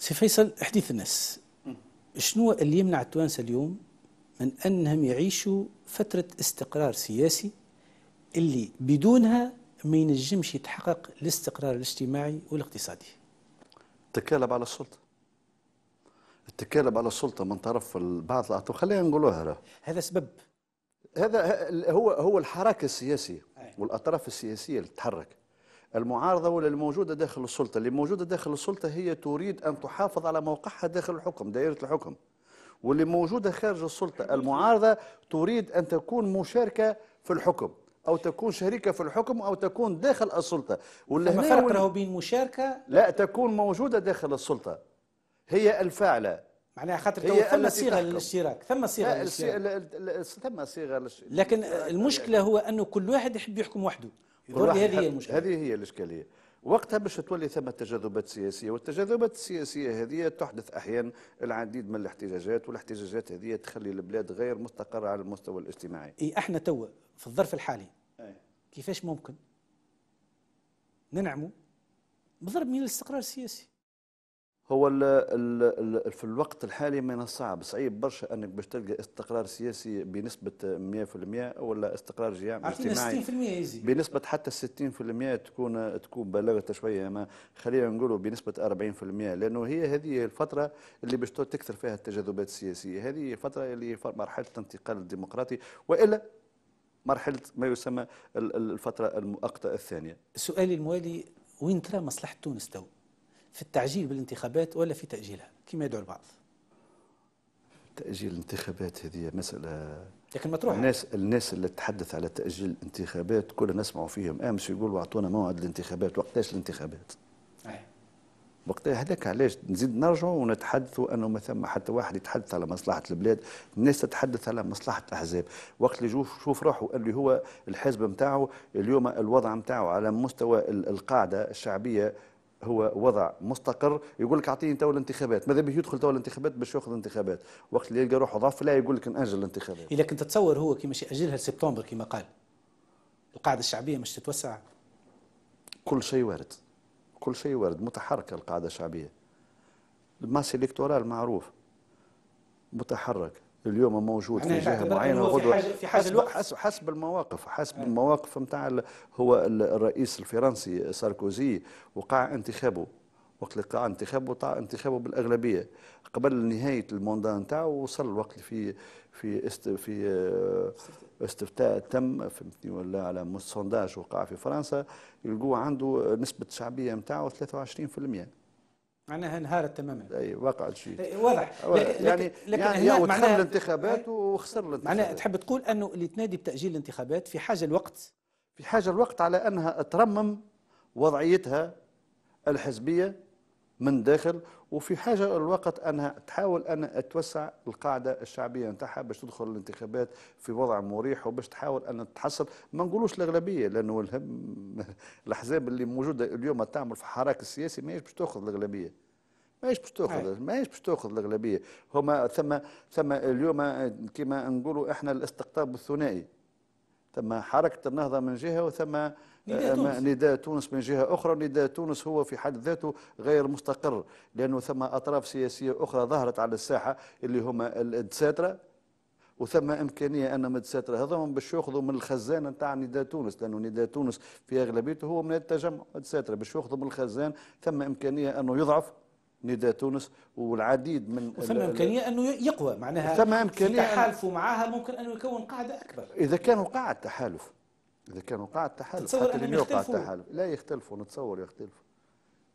سي فيصل حديث الناس شنو اللي يمنع التوانسه اليوم من انهم يعيشوا فتره استقرار سياسي اللي بدونها ما ينجمش يتحقق الاستقرار الاجتماعي والاقتصادي التكالب على السلطه التكالب على السلطه من طرف بعض الاطراف خلينا نقولوها هذا سبب هذا هو هو الحراك السياسي والاطراف السياسيه اللي تتحرك المعارضة ولا الموجودة داخل السلطة اللي موجودة داخل السلطة هي تريد أن تحافظ على موقعها داخل الحكم دائرة الحكم واللي موجودة خارج السلطة المعارضة تريد أن تكون مشاركة في الحكم او تكون شريكه في الحكم او تكون داخل السلطه ولا هنا فرق راهو بين مشاركه لا تكون موجوده داخل السلطه هي الفاعله معناها خاطر ثم صيغه للاشتراك ثم صيغه للاشتراك ثم صيغه لكن المشكله هو انه كل واحد يحب يحكم وحده هذه هي المشكله هذه هي الاشكاليه وقتها باش تولي ثم تجاذبات سياسية والتجاذبات السياسية هذه تحدث أحيانا العديد من الاحتجاجات والاحتجاجات هذه تخلي البلاد غير مستقرة على المستوى الاجتماعي إيه احنا توا في الظرف الحالي كيفاش ممكن ننعموا بضرب من الاستقرار السياسي هو الـ الـ الـ في الوقت الحالي من الصعب صعيب برشا انك باش تلقى استقرار سياسي بنسبه 100% ولا استقرار اجتماعي بنسبه حتى 60% تكون تكون بلغت شويه ما خلينا نقولوا بنسبه 40% لانه هي هذه الفتره اللي باش تكثر فيها التجاذبات السياسيه هذه فتره اللي هي مرحله الانتقال الديمقراطي والا مرحله ما يسمى الفتره المؤقته الثانيه سؤالي الموالي وين ترى مصلحه تونس تو؟ في التعجيل بالانتخابات ولا في تأجيلها كما يدعو البعض تأجيل الانتخابات هذه مسألة لكن ما تروح الناس الناس اللي تتحدث على تأجيل الانتخابات الناس نسمعوا فيهم أمس آه، يقولوا أعطونا موعد الانتخابات وقتاش الانتخابات أي. وقتها هذاك علاش نزيد نرجعوا ونتحدثوا انه ما ثم حتى واحد يتحدث على مصلحه البلاد، الناس تتحدث على مصلحه الاحزاب، وقت اللي يشوف شوف روحه اللي هو الحزب نتاعو اليوم الوضع نتاعو على مستوى القاعده الشعبيه هو وضع مستقر يقول لك اعطيني تو الانتخابات ماذا به يدخل تو الانتخابات باش ياخذ الانتخابات وقت اللي يلقى روحه ضعف لا يقول لك ناجل الانتخابات اذا كنت تتصور هو كي ماشي اجلها لسبتمبر كما قال القاعده الشعبيه مش تتوسع كل شيء وارد كل شيء وارد متحركه القاعده الشعبيه الماس الكتورال معروف متحرك اليوم موجود في جهه معينه غدوه في حاجة, في حاجة حسب, الوقت. حسب, حسب المواقف حسب أي. المواقف نتاع هو الرئيس الفرنسي ساركوزي وقع انتخابه وقت اللي قاع انتخابه طاع انتخابه بالاغلبيه قبل نهايه الموندان نتاعو وصل الوقت في في است في آه، استفتاء تم فهمتني ولا على سونداج وقع في فرنسا يلقوا عنده نسبه شعبيه نتاعو 23% معناها انهارت تماما اي وقع الشيء واضح أه، يعني لكن يعني هنا معناها الانتخابات وخسر الانتخابات معناها تحب تقول انه اللي تنادي بتاجيل الانتخابات في حاجه الوقت في حاجه الوقت على انها ترمم وضعيتها الحزبيه من داخل وفي حاجه الوقت انها تحاول ان توسع القاعده الشعبيه نتاعها باش تدخل الانتخابات في وضع مريح وباش تحاول ان تحصل ما نقولوش الاغلبيه لانه الاحزاب اللي موجوده اليوم تعمل في الحراك السياسي ماهيش باش تاخذ الاغلبيه ماهيش باش تاخذ ماهيش باش تاخذ الاغلبيه هما ثم ثم اليوم كما نقولوا احنا الاستقطاب الثنائي ثم حركه النهضه من جهه وثم نداء آه، تونس. نداء تونس من جهة أخرى نداء تونس هو في حد ذاته غير مستقر لأنه ثم أطراف سياسية أخرى ظهرت على الساحة اللي هما الدساترة وثم امكانيه ان متساتر هذوما باش ياخذوا من الخزان نتاع نداء تونس لانه نداء تونس في اغلبيته هو من التجمع متساتر باش ياخذوا من الخزان ثم امكانيه انه يضعف نداء تونس والعديد من ثم امكانيه انه يقوى معناها ثم امكانيه تحالفوا معها ممكن انه يكون قاعده اكبر اذا كانوا قاعده تحالف اذا كان وقع التحالف حتى اللي يوقع التحالف لا يختلفوا نتصور يختلفوا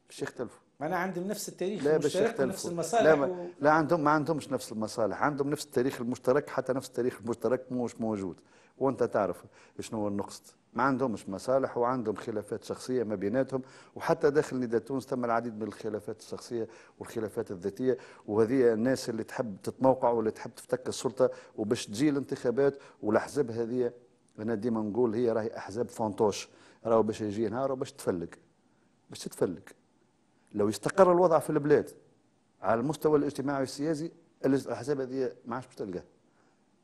باش يختلفوا معناها عندهم نفس التاريخ لا المشترك ونفس المصالح لا, ما و... لا عندهم ما عندهمش نفس المصالح عندهم نفس التاريخ المشترك حتى نفس التاريخ المشترك مش موجود وانت تعرف شنو هو النقص ما عندهمش مصالح وعندهم خلافات شخصيه ما بيناتهم وحتى داخل نداء تونس تم العديد من الخلافات الشخصيه والخلافات الذاتيه وهذه الناس اللي تحب تتموقع واللي تحب تفتك السلطه وباش تجي الانتخابات والاحزاب هذه انا ديما نقول هي راهي احزاب فانتوش راهو باش يجي نهار باش تفلق باش تتفلق لو استقر الوضع في البلاد على المستوى الاجتماعي والسياسي الاحزاب هذه ما عادش باش تلقاه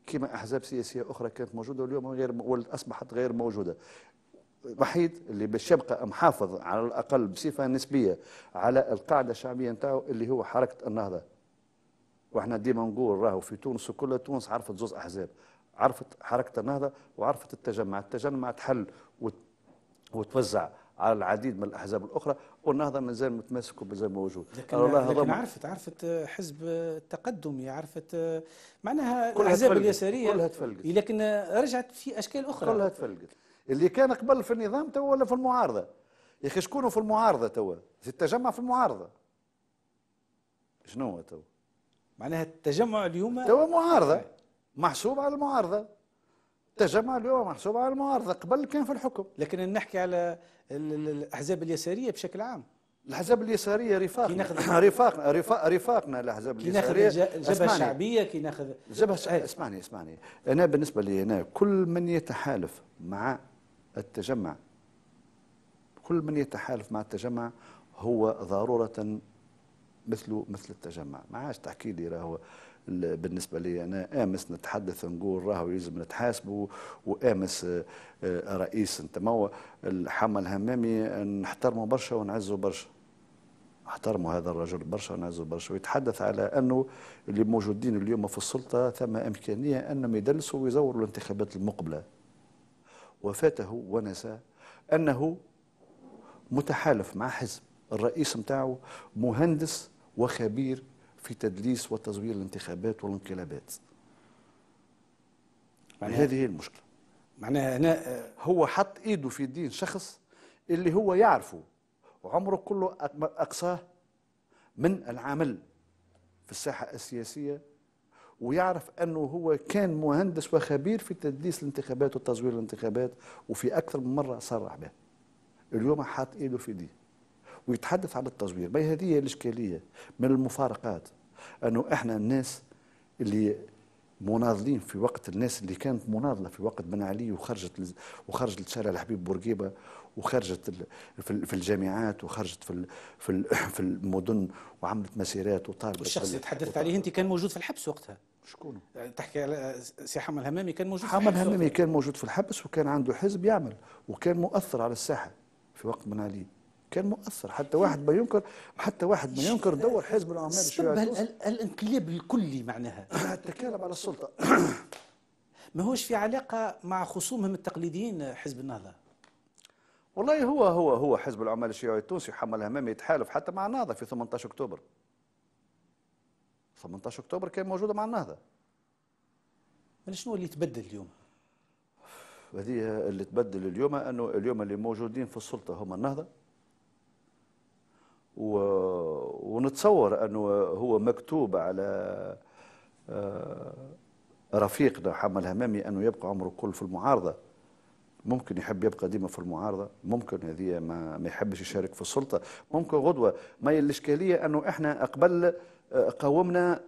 كما احزاب سياسيه اخرى كانت موجوده واليوم غير ولد اصبحت غير موجوده الوحيد اللي باش يبقى محافظ على الاقل بصفه نسبيه على القاعده الشعبيه نتاعو اللي هو حركه النهضه واحنا ديما نقول راهو في تونس وكل تونس عرفت زوز احزاب عرفت حركه النهضه وعرفت التجمع، التجمع تحل وتوزع على العديد من الاحزاب الاخرى والنهضه مازال متمسك ومازال موجود لكن, لكن عرفت عرفت حزب التقدم يعني عرفت معناها الاحزاب اليساريه كلها تفلقت لكن رجعت في اشكال اخرى كلها تفلقت اللي كان قبل في النظام توا ولا في المعارضه يا اخي شكونوا في المعارضه توا في التجمع في المعارضه شنو هو توا معناها التجمع اليوم توا معارضه محسوب على المعارضه التجمع اليوم محسوب على المعارضه قبل كان في الحكم لكن نحكي على الاحزاب اليساريه بشكل عام الاحزاب اليساريه رفاقنا رفاقنا رفاق رفاقنا الاحزاب اليساريه كي ناخذ الجبهه الشعبيه كي ناخذ الجبهه اسمعني اسمعني انا بالنسبه لي انا كل من يتحالف مع التجمع كل من يتحالف مع التجمع هو ضروره مثله مثل التجمع ما عادش تحكي لي راهو بالنسبه لي انا امس نتحدث نقول راهو يلزم نتحاسبوا وامس آه، رئيس هو الحمل همامي نحترمه برشا ونعزه برشا احترموا هذا الرجل برشا ونعزه برشا ويتحدث على انه اللي موجودين اليوم في السلطه ثم امكانيه انهم يدلسوا ويزوروا الانتخابات المقبله وفاته ونسى انه متحالف مع حزب الرئيس نتاعو مهندس وخبير في تدليس وتزوير الانتخابات والانقلابات معناها هذه هي المشكله معناها هنا آه، هو حط ايده في دين شخص اللي هو يعرفه وعمره كله اقصاه من العمل في الساحه السياسيه ويعرف انه هو كان مهندس وخبير في تدليس الانتخابات وتزوير الانتخابات وفي اكثر من مره صرح به اليوم حاط ايده في دين ويتحدث على التزوير ما هذه هي الإشكالية من المفارقات أنه إحنا الناس اللي مناضلين في وقت الناس اللي كانت مناضله في وقت بن علي وخرجت وخرجت لشارع الحبيب بورقيبه وخرجت في, الجامعات وخرجت في في, في المدن وعملت مسيرات وطالبت الشخص اللي تحدثت عليه انت كان موجود في الحبس وقتها شكون؟ تحكي على سي حمل همامي كان موجود حمل همامي كان موجود في الحبس وكان عنده حزب يعمل وكان مؤثر على الساحه في وقت بن علي كان مؤثر حتى واحد ما ينكر حتى واحد ما ينكر دور حزب الاعمال الشيوعي الانقلاب الكلي معناها التكالب على السلطه ما هوش في علاقه مع خصومهم التقليديين حزب النهضه والله هو هو هو حزب العمال الشيوعي التونسي حمل همام يتحالف حتى مع النهضه في 18 اكتوبر 18 اكتوبر كان موجوده مع النهضه شنو اللي تبدل اليوم؟ هذه اللي تبدل اليوم انه اليوم اللي موجودين في السلطه هم النهضه ونتصور أنه هو مكتوب على آه، رفيقنا حمل همامي أنه يبقى عمره كل في المعارضة ممكن يحب يبقى ديما في المعارضة ممكن هذه ما, ما يحبش يشارك في السلطة ممكن غدوة ما الإشكالية أنه إحنا قبل آه، قاومنا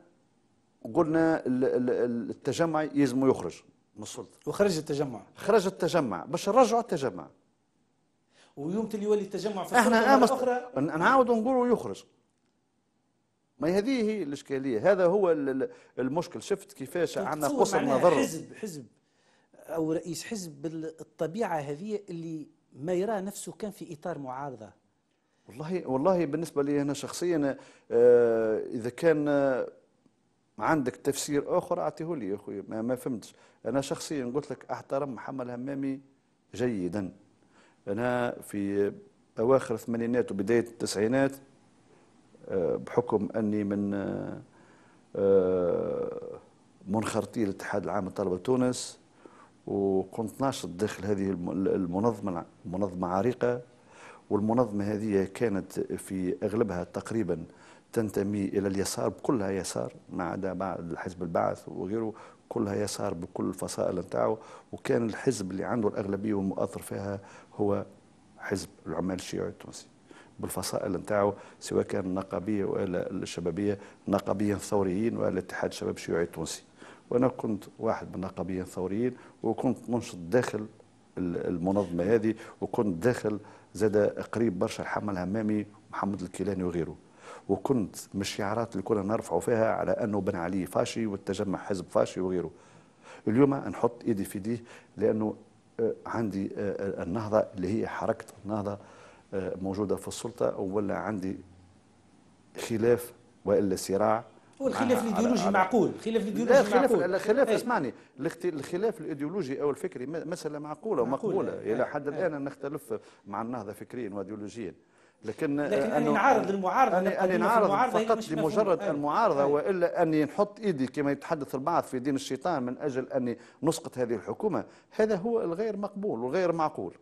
قلنا التجمع يلزم يخرج من السلطة وخرج التجمع خرج التجمع باش نرجعوا التجمع ويوم اللي يولي التجمع في احنا الاخرى نعاود نقول ويخرج ما هذه هي الاشكاليه هذا هو المشكل شفت كيفاش عندنا قصر نظر حزب حزب او رئيس حزب بالطبيعه هذه اللي ما يرى نفسه كان في اطار معارضه والله والله بالنسبه لي انا شخصيا آه، اذا كان آه، عندك تفسير اخر اعطيه لي يا اخوي ما, ما فهمتش انا شخصيا قلت لك احترم محمد همامي جيدا انا في أواخر الثمانينات وبداية التسعينات آه، بحكم أني من آه، آه، منخرطي الاتحاد العام لطلبة تونس وكنت ناشط داخل هذه المنظمة منظمة عريقة والمنظمة هذه كانت في أغلبها تقريبا تنتمي إلى اليسار كلها يسار ما عدا بعض الحزب البعث وغيره كلها يسار بكل الفصائل نتاعو وكان الحزب اللي عنده الاغلبيه والمؤثر فيها هو حزب العمال الشيوعي التونسي بالفصائل نتاعو سواء كان النقابيه والا الشبابيه نقابيا ثوريين والا اتحاد الشباب الشيوعي التونسي وانا كنت واحد من النقابية الثوريين وكنت منشط داخل المنظمه هذه وكنت داخل زاد قريب برشا الحمل همامي محمد الكيلاني وغيره وكنت من الشعارات اللي كنا نرفعوا فيها على انه بن علي فاشي والتجمع حزب فاشي وغيره اليوم نحط ايدي في ديه لانه آه، عندي آه، آه، النهضه اللي هي حركه النهضه موجوده في السلطه ولا عندي خلاف والا صراع هو الخلاف الايديولوجي معقول خلاف الايديولوجي معقول الخلاف, الخلاف ايه. اسمعني الخلاف الايديولوجي او الفكري مساله معقوله ومقبوله الى إيه، حد إيه. الان نختلف مع النهضه فكريا وايديولوجيا لكن, لكن أني نعارض المعارضة انا, أني نعارض فقط لمجرد المعارضة أي. أيوة. وإلا أني نحط إيدي كما يتحدث البعض في دين الشيطان من أجل أني نسقط هذه الحكومة هذا هو الغير مقبول والغير معقول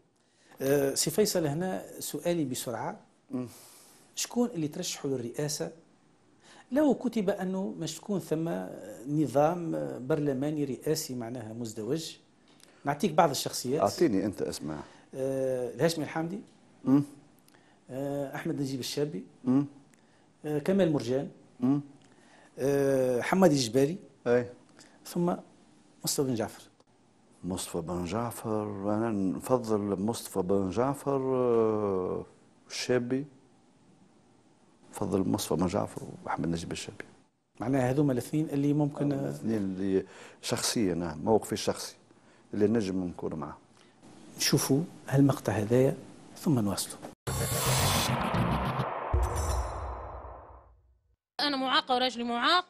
أه سي فيصل هنا سؤالي بسرعة شكون اللي ترشحوا للرئاسة لو كتب أنه مش تكون ثم نظام برلماني رئاسي معناها مزدوج نعطيك بعض الشخصيات أعطيني أنت أسماء أه الهاشمي الحامدي مم. آه، احمد نجيب الشابي آه، كمال مرجان آه، حمادي الجبالي ثم مصطفى بن جعفر مصطفى بن جعفر انا نفضل مصطفى بن جعفر الشابي نفضل مصطفى بن جعفر واحمد نجيب الشابي معناها هذوما الاثنين اللي ممكن الاثنين اللي شخصيا موقفي الشخصي اللي نجم نكون معاه نشوفوا هالمقطع هذايا ثم نواصلوا معاقة ورجلي معاق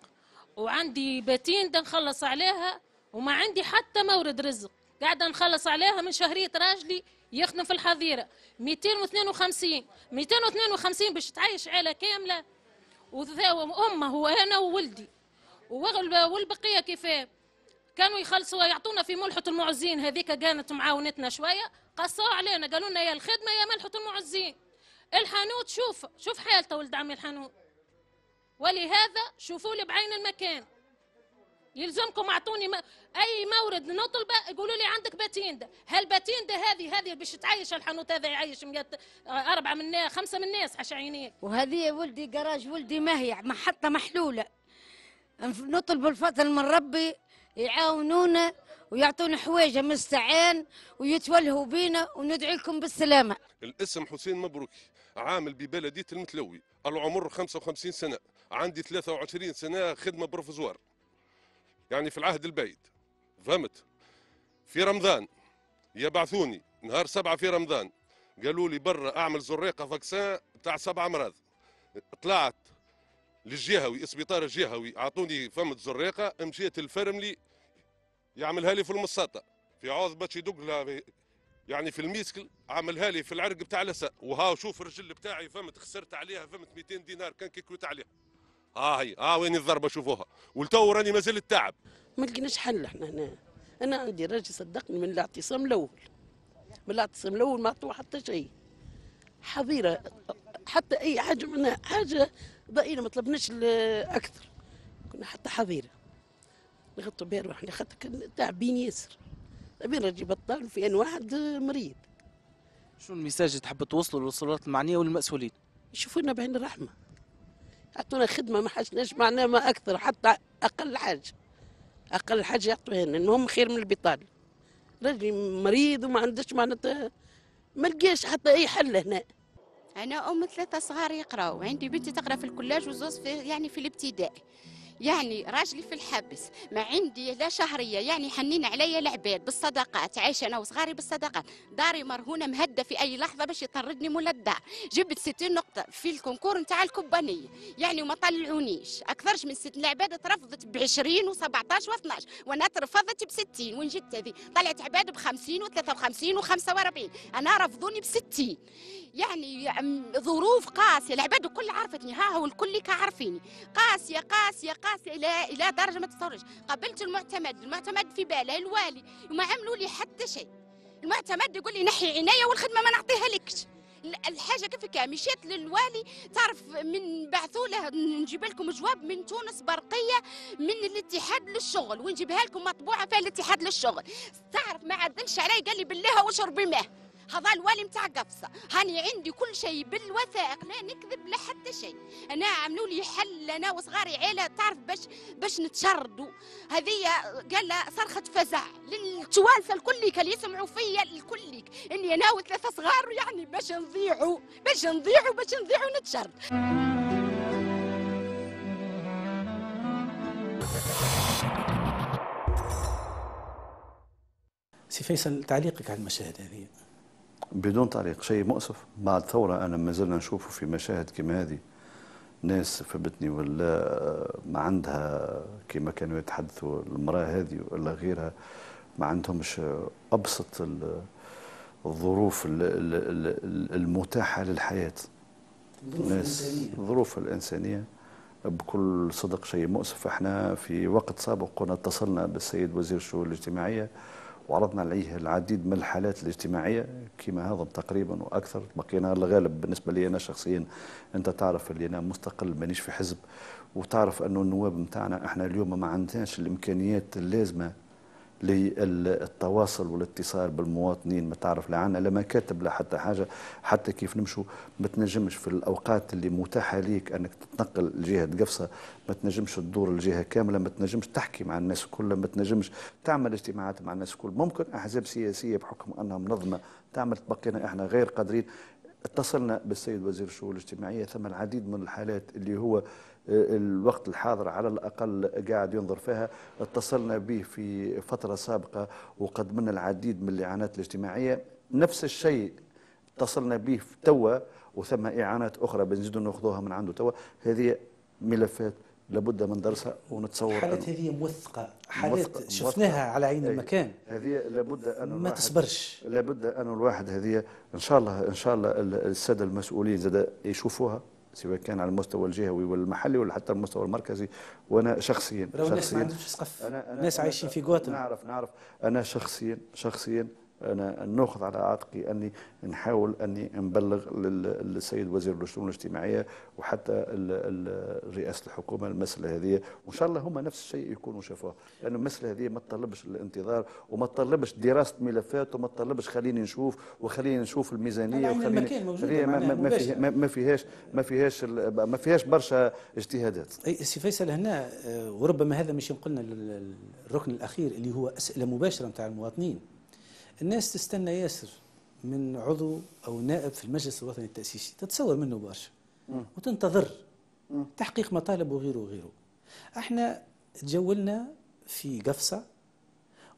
وعندي بيتين دا نخلص عليها وما عندي حتى مورد رزق قاعدة نخلص عليها من شهرية راجلي يخدم في الحظيرة 252 252 باش تعيش عائلة كاملة وأمه وأنا وولدي والبقية كيف كانوا يخلصوا يعطونا في ملحة المعزين هذيك كانت معاونتنا شوية قصوا علينا قالوا لنا يا الخدمة يا ملحة المعزين الحانوت شوف شوف حالته ولد عمي الحانوت ولهذا شوفوا لي بعين المكان يلزمكم اعطوني م... اي مورد نطلبه يقولوا لي عندك باتيندا هل باتيندا هذه هذه باش تعيش الحانوت هذا يعيش ميات اربعه من الناس خمسه من الناس عشان عينيك وهذه ولدي جراج ولدي ما هي محطه محلوله نطلب الفضل من ربي يعاونونا ويعطونا حوايج مستعان ويتولهوا بينا وندعي لكم بالسلامه الاسم حسين مبروك عامل ببلديه المتلوي العمر 55 سنه عندي 23 سنه خدمه بروفيزور يعني في العهد البيت فهمت في رمضان يبعثوني نهار سبعة في رمضان قالوا لي برا اعمل زريقه فاكسان تاع سبع امراض طلعت للجهوي اسبيطار الجهوي اعطوني فهمت زريقه مشيت الفرملي يعملها لي في المساطه في عوض باش يدق يعني في الميسكل عملها لي في العرق بتاع لسا وها شوف الرجل بتاعي فهمت خسرت عليها فهمت 200 دينار كان كيكوت عليها اه هي اه وين الضربه شوفوها ولتو راني مازال التعب ما لقيناش حل احنا هنا انا عندي راجل صدقني من الاعتصام الاول من الاعتصام الاول ما عطوه حتى شيء حظيره حتى اي حاجه منها حاجه ضئيله ما طلبناش اكثر كنا حتى حظيره نغطوا بها روحنا خاطر تعبين ياسر تعبين راجل بطال في ان واحد آه، مريض شنو المساج اللي تحب توصله للسلطات المعنيه والمسؤولين يشوفونا بعين الرحمه اعطونا خدمه ما حشناش معناها ما اكثر حتى اقل حاجه اقل حاجه يعطوها لنا المهم خير من البطال راجلي مريض وما عندش معناتها ما لقاش حتى اي حل هنا انا ام ثلاثه صغار يقراو عندي بنتي تقرا في الكلاج وزوز في يعني في الابتدائي يعني راجلي في الحبس ما عندي لا شهريه يعني حنين عليا العباد بالصدقات عايشه انا وصغاري بالصدقات داري مرهونه مهده في اي لحظه باش يطردني مول الدار جبت 60 نقطه في الكونكور نتاع الكبانيه يعني وما طلعونيش اكثرش من ست العباد ترفضت ب 20 و17 و12 وانا ترفضت ب 60 وين جبت هذه طلعت عباد ب 50 و53 و45 انا رفضوني ب 60 يعني, يعني ظروف قاسيه العباد الكل عرفتني ها هو الكل عارفيني قاسيه قاسيه قاسيه الى الى درجه ما تصورش قابلت المعتمد المعتمد في باله الوالي وما عملوا لي حتى شيء المعتمد يقول لي نحي عينيا والخدمه ما نعطيها لكش الحاجه كيف كان مشيت للوالي تعرف من بعثوا له نجيب لكم جواب من تونس برقيه من الاتحاد للشغل ونجيبها لكم مطبوعه فيها الاتحاد للشغل تعرف ما عدلش علي قال لي بالله واشربي ماء هذا الوالي نتاع قفصه هاني عندي كل شيء بالوثائق لا نكذب لا حتى شيء انا عملوا لي حل انا وصغاري عيله تعرف باش باش نتشردوا هذه قال صرخه فزع للتوانسه الكل اللي يسمعوا فيا الكل اني انا وثلاثه صغار يعني باش نضيعوا باش نضيعوا باش نضيعوا نتشرد سي فيصل تعليقك على المشاهد هذه بدون تعليق شيء مؤسف بعد ثورة أنا ما زلنا نشوفه في مشاهد كما هذه ناس فبتني ولا ما عندها كما كانوا يتحدثوا المرأة هذه ولا غيرها ما عندهمش أبسط الظروف المتاحة للحياة ناس الظروف الإنسانية بكل صدق شيء مؤسف احنا في وقت سابق كنا اتصلنا بالسيد وزير الشؤون الاجتماعية وعرضنا عليه العديد من الحالات الاجتماعية كما هذا تقريبا وأكثر بقينا الغالب بالنسبة لي أنا شخصيا أنت تعرف اللي أنا مستقل مانيش في حزب وتعرف أنه النواب متاعنا احنا اليوم ما عندناش الإمكانيات اللازمة للتواصل والاتصال بالمواطنين ما تعرف لا عنا لا مكاتب لا حتى حاجه حتى كيف نمشوا ما تنجمش في الاوقات اللي متاحه ليك انك تتنقل لجهه قفصه ما تنجمش تدور الجهه كامله ما تنجمش تحكي مع الناس كلها ما تنجمش تعمل اجتماعات مع الناس كل ممكن احزاب سياسيه بحكم انها منظمه تعمل تبقينا احنا غير قادرين اتصلنا بالسيد وزير الشؤون الاجتماعيه ثم العديد من الحالات اللي هو الوقت الحاضر على الأقل قاعد ينظر فيها اتصلنا به في فترة سابقة وقدمنا العديد من الإعانات الاجتماعية نفس الشيء اتصلنا به توا وثم إعانات أخرى بنزيدوا ناخذوها من عنده توا هذه ملفات لابد من درسها ونتصور الحالات هذه موثقة حالات شفناها على عين المكان هذه لابد أن ما تصبرش لابد أن الواحد هذه إن شاء الله إن شاء الله السادة المسؤولين زاد يشوفوها سواء كان على المستوى الجهوي والمحلي ولا حتى المستوى المركزي وانا شخصيا شخصيا الناس ما عندهمش سقف الناس عايشين في قواتل نعرف نعرف انا شخصيا شخصيا أنا ناخذ على عاتقي أني نحاول أني نبلغ للسيد وزير الشؤون الاجتماعية وحتى رئاسة الحكومة المسألة هذه وإن شاء الله هما نفس الشيء يكونوا شافوه لأن المسألة هذه ما تطلبش الانتظار وما تطلبش دراسة ملفات وما تطلبش خليني نشوف وخليني نشوف الميزانية وخليني ما, ما, فيه ما فيهاش ما فيهاش ما فيهاش برشا اجتهادات اي سي فيصل هنا آه، وربما هذا مش ينقلنا للركن الاخير اللي هو اسئله مباشره نتاع المواطنين الناس تستنى ياسر من عضو او نائب في المجلس الوطني التاسيسي تتصور منه برشا وتنتظر تحقيق مطالب وغيره وغيره احنا تجولنا في قفصه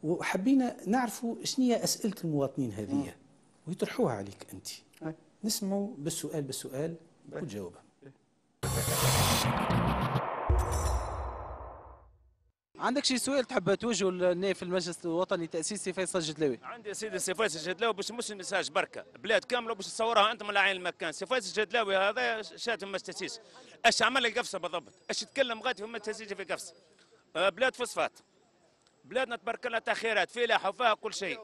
وحبينا نعرفوا شنو هي اسئله المواطنين هذه ويطرحوها عليك انت نسمعوا بالسؤال بالسؤال وتجاوبها عندك شي سؤال تحب توجهه للنائب في المجلس الوطني تاسيسي فيصل الجدلاوي؟ عندي يا سيدي سي فيصل الجدلاوي باش مش نساج بركه بلاد كامله باش تصورها انتم على عين المكان سي فيصل الجدلاوي هذا شاتم ما تاسيس اش عمل القفصه بالضبط اش يتكلم غادي في تاسيس في قفصه آه، بلاد فوسفات بلادنا تبارك الله تاخيرات فلاحه وفيها كل شيء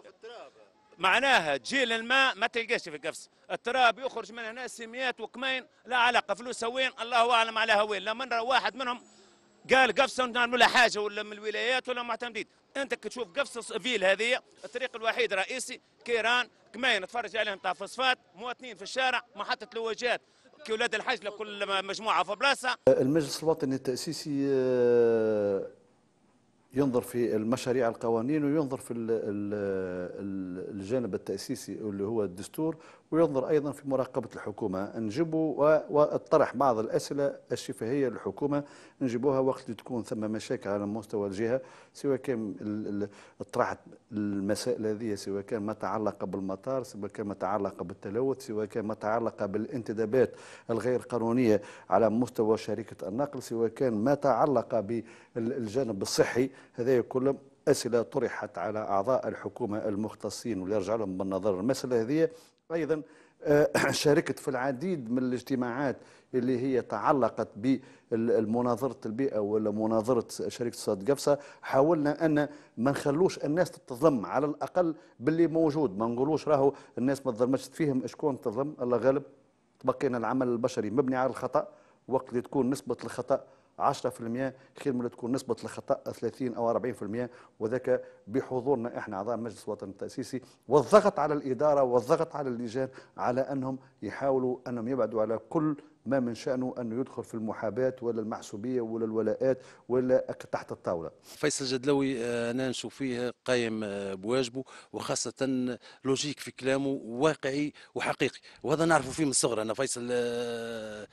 معناها جيل الماء ما تلقاش في قفص التراب يخرج من هنا سميات وكمين لا علاقه فلوس وين الله اعلم على وين لا من واحد منهم قال قفصه نعمل لها حاجه ولا من الولايات ولا معتمدين انت كتشوف قفصه فيل هذه الطريق الوحيد الرئيسي كيران كماين تفرج عليهم تاع فوسفات مواطنين في الشارع محطه الواجات كولاد الحج لكل مجموعه في بلاصه المجلس الوطني التاسيسي آه، ينظر في المشاريع القوانين وينظر في الجانب التاسيسي اللي هو الدستور وينظر أيضا في مراقبة الحكومة نجيبوا والطرح بعض الأسئلة الشفهية للحكومة نجيبوها وقت اللي تكون ثم مشاكل على مستوى الجهة سواء كان طرحت المسائل هذه سواء كان ما تعلق بالمطار سواء كان ما تعلق بالتلوث سواء كان ما تعلق بالانتدابات الغير قانونية على مستوى شركة النقل سواء كان ما تعلق بالجانب الصحي هذا كله أسئلة طرحت على أعضاء الحكومة المختصين ويرجع لهم بالنظر المسألة هذه ايضا آه، شاركت في العديد من الاجتماعات اللي هي تعلقت بمناظره البيئه ولا مناظره شركه صاد قفصه حاولنا ان ما نخلوش الناس تتظلم على الاقل باللي موجود ما نقولوش راهو الناس ما تظلمش فيهم شكون تظلم الله غالب تبقينا العمل البشري مبني على الخطا وقت اللي تكون نسبه الخطا 10% خير من تكون نسبه الخطا 30 او 40% وذاك بحضورنا احنا اعضاء مجلس الوطن التاسيسي والضغط على الاداره والضغط على اللجان على انهم يحاولوا انهم يبعدوا على كل ما من شأنه أنه يدخل في المحاباة ولا المحسوبية ولا الولاءات ولا تحت الطاولة فيصل الجدلوي آه، أنا نشوف فيه قايم آه، بواجبه وخاصة لوجيك في كلامه واقعي وحقيقي وهذا نعرفه فيه من الصغر أنا فيصل آه،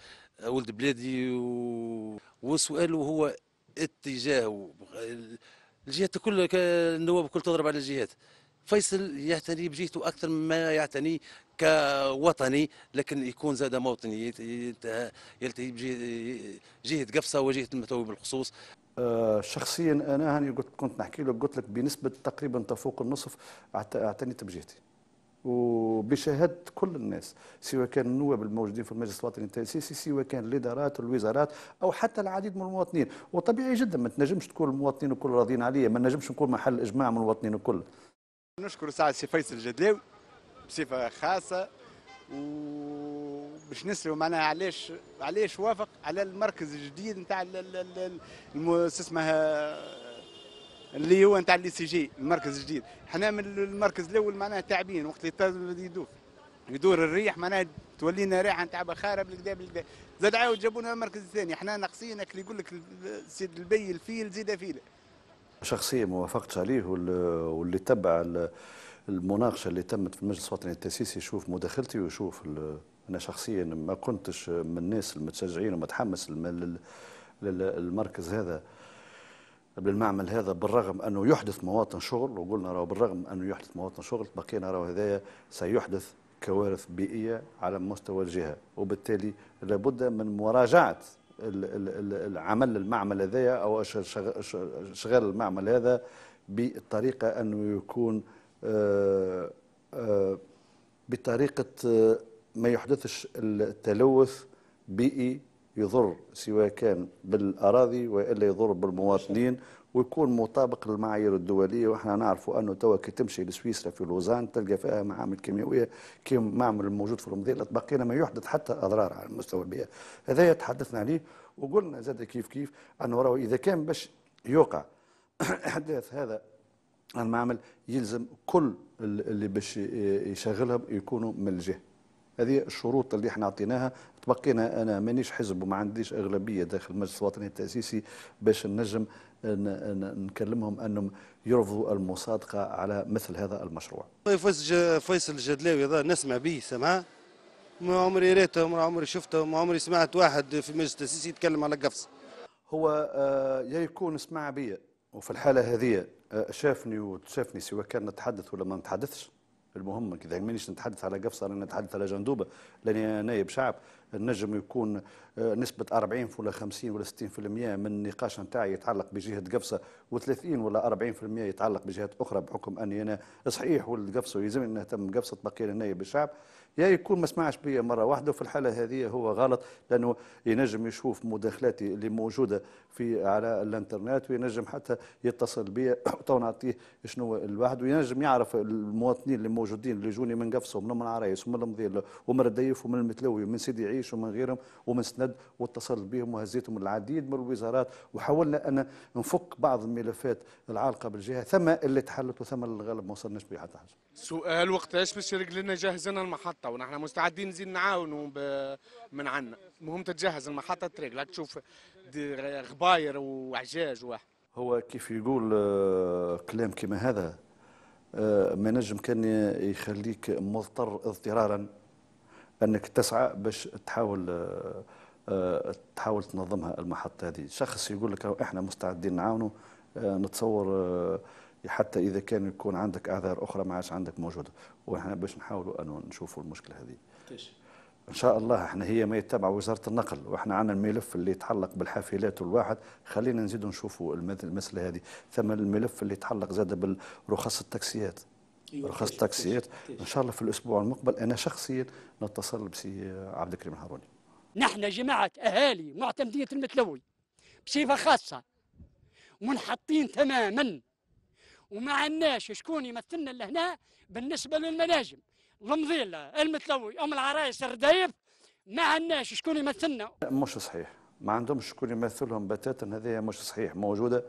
ولد بلادي و... وسؤاله هو اتجاهه الجهات كل النواب كل تضرب على الجهات فيصل يعتني بجهته اكثر مما يعتني كوطني لكن يكون زاد موطني يلتهي بجهه قفصه وجهه المتوي بالخصوص أه، شخصيا انا هاني قلت كنت نحكي لك قلت لك بنسبه تقريبا تفوق النصف اعتنيت بجهتي وبشهاده كل الناس سواء كان النواب الموجودين في المجلس الوطني التاسيسي سواء كان الادارات والوزارات او حتى العديد من المواطنين وطبيعي جدا ما تنجمش تكون المواطنين الكل راضيين عليا ما نجمش نكون محل اجماع من المواطنين الكل نشكر سعد سي فيصل الجدلاوي بصفه خاصه وباش نسلو معناها علاش علاش وافق على المركز الجديد نتاع اسمها اللي هو نتاع لي سي جي المركز الجديد حنا من المركز الاول معناها تعبين وقت اللي يدور يدور الريح معناها تولينا ريحه نتاع بخاره بالكدا بالكدا زاد عاود جابونا المركز الثاني حنا ناقصينك اللي يقول لك سيد البي الفيل زيد فيله شخصيا ما وافقتش عليه واللي تبع المناقشه اللي تمت في المجلس الوطني التاسيسي يشوف مداخلتي ويشوف انا شخصيا ما كنتش من الناس المتشجعين ومتحمس للمركز هذا بالمعمل هذا بالرغم انه يحدث مواطن شغل وقلنا راه بالرغم انه يحدث مواطن شغل بقينا راه هذايا سيحدث كوارث بيئيه على مستوى الجهه وبالتالي لابد من مراجعه العمل المعمل هذايا او اشغال المعمل هذا بالطريقه انه يكون آه، آه، بطريقه آه، ما يحدثش التلوث بيئي يضر سواء كان بالاراضي والا يضر بالمواطنين ويكون مطابق للمعايير الدوليه واحنا نعرفوا انه توا كي تمشي لسويسرا في لوزان تلقى فيها معامل كيميائيه كيما المعمل الموجود في رمضان باقينا ما يحدث حتى اضرار على المستوى البيئه هذا تحدثنا عليه وقلنا زاد كيف كيف انه راهو اذا كان باش يوقع احداث هذا المعمل يلزم كل اللي باش يشغلهم يكونوا من الجهه هذه الشروط اللي احنا اعطيناها تبقينا انا مانيش حزب وما عنديش اغلبيه داخل المجلس الوطني التاسيسي باش نجم نكلمهم انهم يرفضوا المصادقه على مثل هذا المشروع. فيصل الجدلاوي هذا نسمع به سمع ما عمري ريته ما عمري شفته ما عمري سمعت واحد في المجلس التاسيسي يتكلم على قفص. هو آه، يا يكون سمع بيا وفي الحاله هذه آه، شافني وشافني سواء كان نتحدث ولا ما نتحدثش المهم كذا مانيش نتحدث على قفصه انا نتحدث على جندوبه لاني نائب شعب النجم يكون آه، نسبة 40 ولا 50 ولا 60% في المئة من النقاش نتاعي يتعلق بجهة قفصة و30 ولا 40% في المئة يتعلق بجهات أخرى بحكم أني أنا صحيح والقفصة ويلزمني نهتم بقفصة بقية النائب الشعب يا يكون ما سمعش بيا مره واحده وفي الحاله هذه هو غلط لانه ينجم يشوف مداخلاتي اللي موجوده في على الانترنت وينجم حتى يتصل بيا تو نعطيه شنو الواحد وينجم يعرف المواطنين اللي موجودين اللي جوني من قفصه ومن عرايس ومن المضيل ومن رديف ومن المتلوي ومن سيدي عيش ومن غيرهم ومن سند واتصلت بهم وهزيتهم العديد من الوزارات وحاولنا ان نفك بعض الملفات العالقه بالجهه ثم اللي تحلت وثم الغالب ما وصلناش به حتى حاجه سؤال وقتاش باش يرجل لنا لنا المحطه ونحن مستعدين نزيد نعاونوا من عندنا المهم تتجهز المحطه تريق لا تشوف غباير وعجاج واحد هو كيف يقول آه، كلام كما هذا آه، ما نجم كان يخليك مضطر اضطرارا انك تسعى باش تحاول آه، تحاول تنظمها المحطه هذه شخص يقول لك احنا مستعدين نعاونه نتصور حتى اذا كان يكون عندك اعذار اخرى ما عادش عندك موجوده ونحن باش نحاولوا انه نشوفوا المشكله هذه طيب. ان شاء الله احنا هي ما يتبع وزاره النقل واحنا عندنا الملف اللي يتعلق بالحافلات والواحد خلينا نزيدوا نشوفوا المساله هذه ثم الملف اللي يتعلق زاد بالرخص التاكسيات أيوة رخص طيب، التاكسيات طيب، ان شاء الله في الاسبوع المقبل انا شخصيا نتصل بسي عبد الكريم الهاروني نحن جماعه اهالي معتمديه المتلوي بصفه خاصه منحطين تماما وما عندناش شكون يمثلنا لهنا بالنسبه للمناجم المضيله المتلوي ام العرايس الردايف ما عندناش شكون يمثلنا مش صحيح ما عندهمش شكون يمثلهم بتاتا هذه مش صحيح موجوده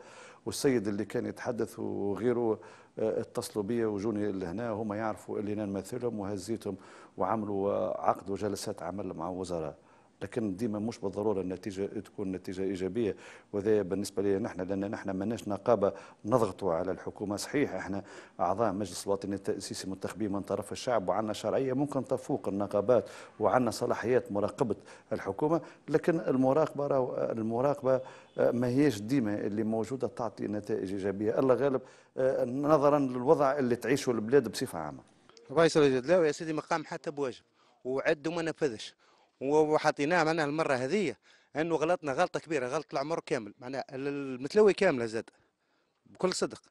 والسيد اللي كان يتحدث وغيره آه، اتصلوا بي وجوني لهنا هما يعرفوا اللي نمثلهم وهزيتهم وعملوا آه، عقد وجلسات عمل مع وزراء لكن ديما مش بالضروره النتيجه تكون نتيجه ايجابيه وهذا بالنسبه لنا نحن لان نحن ماناش نقابه نضغطوا على الحكومه صحيح احنا اعضاء مجلس الوطني التاسيسي منتخبين من طرف الشعب وعندنا شرعيه ممكن تفوق النقابات وعندنا صلاحيات مراقبه الحكومه لكن المراقبه المراقبه ما هيش ديما اللي موجوده تعطي نتائج ايجابيه الله غالب نظرا للوضع اللي تعيشه البلاد بصفه عامه. الرئيس الجدلاوي يا سيدي ما قام حتى بواجب وعد وما نفذش وحطيناه معناها المره هذه انه غلطنا غلطه كبيره غلط العمر كامل معناها المتلوي كامله زاد بكل صدق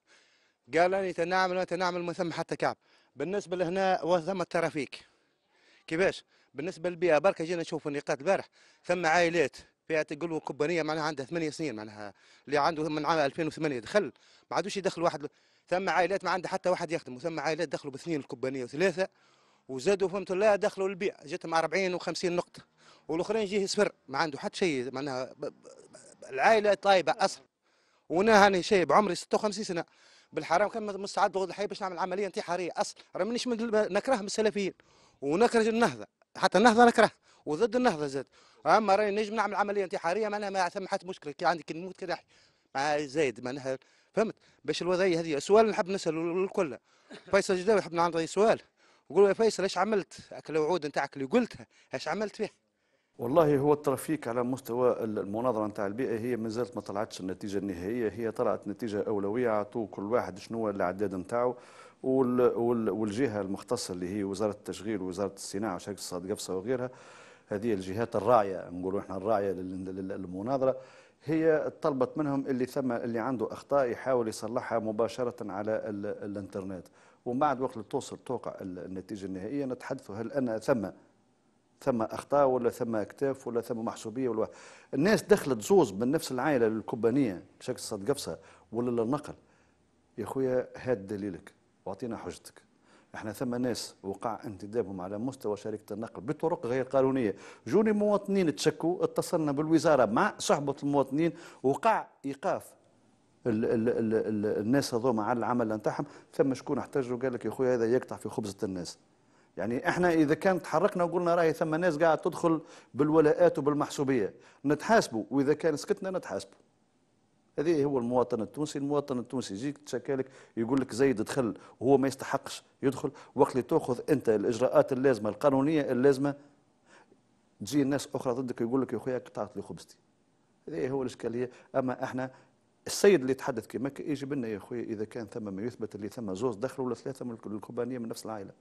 قال اني تنعمل تنعمل ما ثم حتى كعب بالنسبه لهنا وثم الترافيك كيفاش بالنسبه للبيئه بركه جينا نشوف النقاط البارح ثم عائلات فيها تقول كبانيه معناها عندها ثمانية سنين معناها اللي عنده من عام 2008 دخل ما عادوش يدخل واحد ثم عائلات ما عندها حتى واحد يخدم وثم عائلات دخلوا باثنين الكبانيه وثلاثه وزادوا فهمت الله دخلوا للبيع جاتهم 40 و50 نقطه والاخرين جيه صفر ما عنده حتى شيء معناها العائله طايبه اصلا وانا هاني شيء بعمري 56 سنه بالحرام كان مستعد غد الحياه باش نعمل عمليه انتحاريه اصلا راه مانيش من نكره من السلفيين ونكره النهضه حتى النهضه نكره وضد النهضه زاد اما راني نجم نعمل عمليه انتحاريه معناها ما ثم حتى مشكله كي عندي كي نموت كي نحي زايد معناها فهمت باش الوضعيه هذه سؤال نحب نساله الكل فيصل جداوي نحب نعرض سؤال وقول له يا فيصل ايش عملت؟ اكل نتاعك اللي قلتها ايش عملت فيها؟ والله هو الترفيك على مستوى المناظره نتاع البيئه هي ما زالت ما طلعتش النتيجه النهائيه هي طلعت نتيجه اولويه عطوا كل واحد شنو الاعداد نتاعو والجهه المختصه اللي هي وزاره التشغيل ووزاره الصناعه وشركه الصاد قفصه وغيرها هذه الجهات الراعيه نقولوا احنا الراعيه للمناظره هي طلبت منهم اللي ثم اللي عنده اخطاء يحاول يصلحها مباشره على الانترنت ومن بعد وقت اللي توصل توقع النتيجه النهائيه نتحدثوا هل انا ثم ثم اخطاء ولا ثم اكتاف ولا ثم محسوبيه ولا الناس دخلت زوز من نفس العائله الكبانيه بشكل صد قفصه ولا للنقل يا خويا هاد دليلك واعطينا حجتك احنا ثم ناس وقع انتدابهم على مستوى شركه النقل بطرق غير قانونيه جوني مواطنين تشكوا اتصلنا بالوزاره مع صحبه المواطنين وقع ايقاف ال ال ال الناس هذوما على العمل نتاعهم ثم شكون احتجوا قال لك يا خويا هذا يقطع في خبزه الناس يعني احنا اذا كان تحركنا وقلنا راهي ثم ناس قاعد تدخل بالولاءات وبالمحسوبيه نتحاسبوا واذا كان سكتنا نتحاسبوا هذه هو المواطن التونسي المواطن التونسي يجيك تشكالك يقول لك زيد دخل وهو ما يستحقش يدخل وقت اللي تاخذ انت الاجراءات اللازمه القانونيه اللازمه تجي الناس اخرى ضدك يقول لك يا خويا قطعت لي خبزتي هذه هو الاشكاليه اما احنا السيد اللي يتحدث كيما يجب لنا يا خويا اذا كان ثم ما يثبت اللي ثم زوز دخلوا ولا ثلاثه من الكوبانيه من نفس العائله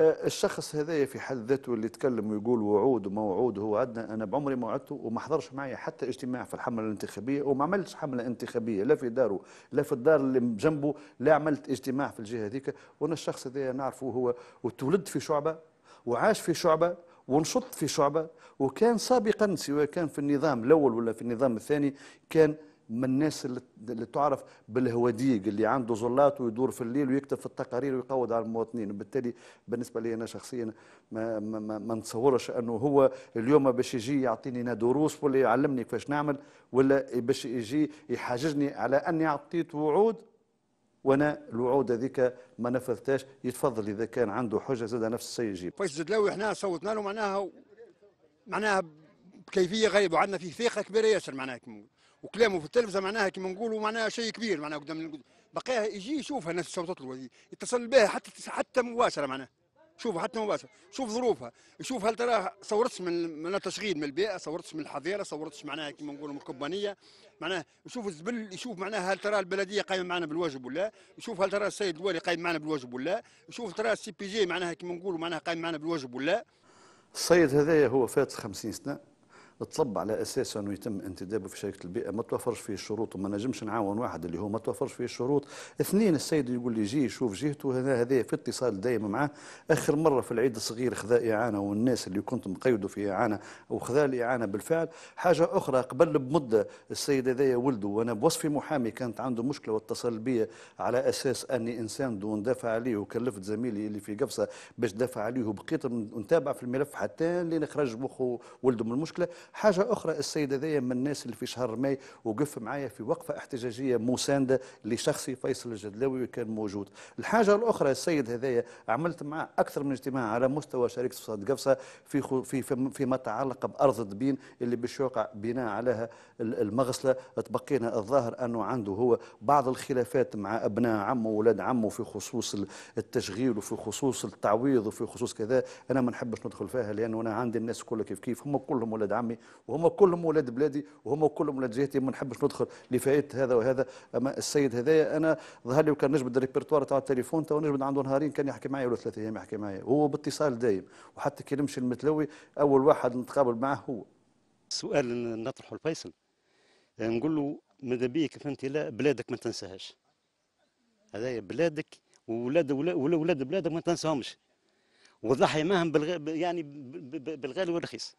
أه، الشخص هذايا في حد ذاته اللي يتكلم ويقول وعود وموعود هو عندنا انا بعمري ما وعدته وما حضرش معايا حتى اجتماع في الحمله الانتخابيه وما عملتش حمله انتخابيه لا في داره لا في الدار اللي جنبه لا عملت اجتماع في الجهه هذيك وانا الشخص هذايا نعرفه هو وتولد في شعبه وعاش في شعبه ونشط في شعبه وكان سابقا سواء كان في النظام الاول ولا في النظام الثاني كان من الناس اللي تعرف بالهواديق اللي عنده زلات ويدور في الليل ويكتب في التقارير ويقود على المواطنين وبالتالي بالنسبه لي انا شخصيا ما, ما, ما, ما نتصورش انه هو اليوم باش يجي يعطيني دروس ولا يعلمني كيفاش نعمل ولا باش يجي يحاججني على اني اعطيت وعود وانا الوعود هذيك ما نفذتهاش يتفضل اذا كان عنده حجه زاد نفس الشيء يجيب. فاش الزدلاوي احنا صوتنا له معناها معناها بكيفيه غريبه وعندنا فيه ثقه كبيره ياسر معناها كمول. وكلامه في التلفزه معناها كيما نقولوا معناها شيء كبير معناها قدام بقاها يجي يشوفها الناس صوتت له يتصل بها حتى حتى مباشره معناها شوف حتى مباشره شوف ظروفها شوف هل تراها صورتش من من التشغيل من البيئه صورتش من الحظيره صورتش معناها كيما نقولوا من الكبانيه معناها يشوف الزبل يشوف معناها هل ترى البلديه قايمه معنا بالواجب ولا يشوف هل ترى السيد الوالي قايم معنا بالواجب ولا يشوف ترى السي بي جي معناها كيما نقولوا معناها قايم معنا بالواجب ولا السيد هذايا هو فات 50 سنه تصب على اساس انه يتم انتدابه في شركه البيئه ما توفرش فيه الشروط وما نجمش نعاون واحد اللي هو ما توفرش فيه الشروط اثنين السيد يقول لي جي شوف جهته هنا هذا في اتصال دائم معاه اخر مره في العيد الصغير خذا اعانه والناس اللي كنت مقيده في اعانه وخذا الاعانه بالفعل حاجه اخرى قبل بمده السيد هذايا ولده وانا بوصفي محامي كانت عنده مشكله واتصل بي على اساس اني انسان دون دافع عليه وكلفت زميلي اللي في قفصه باش دافع عليه وبقيت نتابع في الملف حتى لين خرج مخه ولده من المشكله حاجه اخرى السيد هذايا من الناس اللي في شهر ماي وقف معايا في وقفه احتجاجيه مسانده لشخصي فيصل الجدلاوي كان موجود الحاجه الاخرى السيد هذايا عملت معاه اكثر من اجتماع على مستوى شركه صاد قفصه في خو في فيما تعلق بارض دبين اللي باش يوقع بناء عليها المغسله تبقينا الظاهر انه عنده هو بعض الخلافات مع ابناء عمه واولاد عمه في خصوص التشغيل وفي خصوص التعويض وفي خصوص كذا انا ما نحبش ندخل فيها لانه انا عندي الناس كلها كيف كيف هم كلهم ولاد عمي وهم كلهم ولاد بلادي وهم كلهم ولاد جهتي ما نحبش ندخل لفائده هذا وهذا اما السيد هذايا انا ظهر لي وكان نجبد الريبرتوار تاع التليفون تو نجبد عنده نهارين كان يحكي معايا ولا ثلاثه ايام يحكي معايا هو باتصال دايم وحتى كي نمشي المتلوي اول واحد نتقابل معه هو السؤال نطرحه لفيصل يعني نقول له ماذا بيك فهمتي لا بلادك ما تنساهاش هذايا بلادك وولاد ولاد بلادك ما تنساهمش والضحيه معهم بالغ... يعني بالغالي والرخيص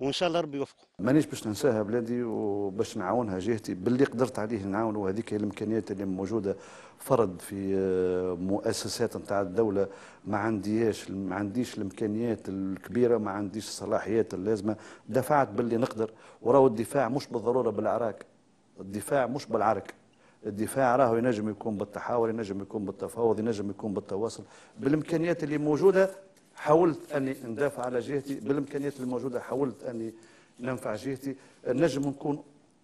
وان شاء الله ربي يوفقه مانيش باش ننساها بلادي وباش نعاونها جهتي باللي قدرت عليه نعاونه وهذيك هي الامكانيات اللي موجوده فرد في آه، مؤسسات نتاع الدوله ما عنديش ما عنديش الامكانيات الكبيره ما عنديش الصلاحيات اللازمه دفعت باللي نقدر وراه الدفاع مش بالضروره بالعراك الدفاع مش بالعرك الدفاع راهو ينجم يكون بالتحاور ينجم يكون بالتفاوض ينجم يكون بالتواصل بالامكانيات اللي موجوده حاولت اني ندافع على جهتي بالامكانيات الموجوده حاولت اني ننفع جهتي نجم نكون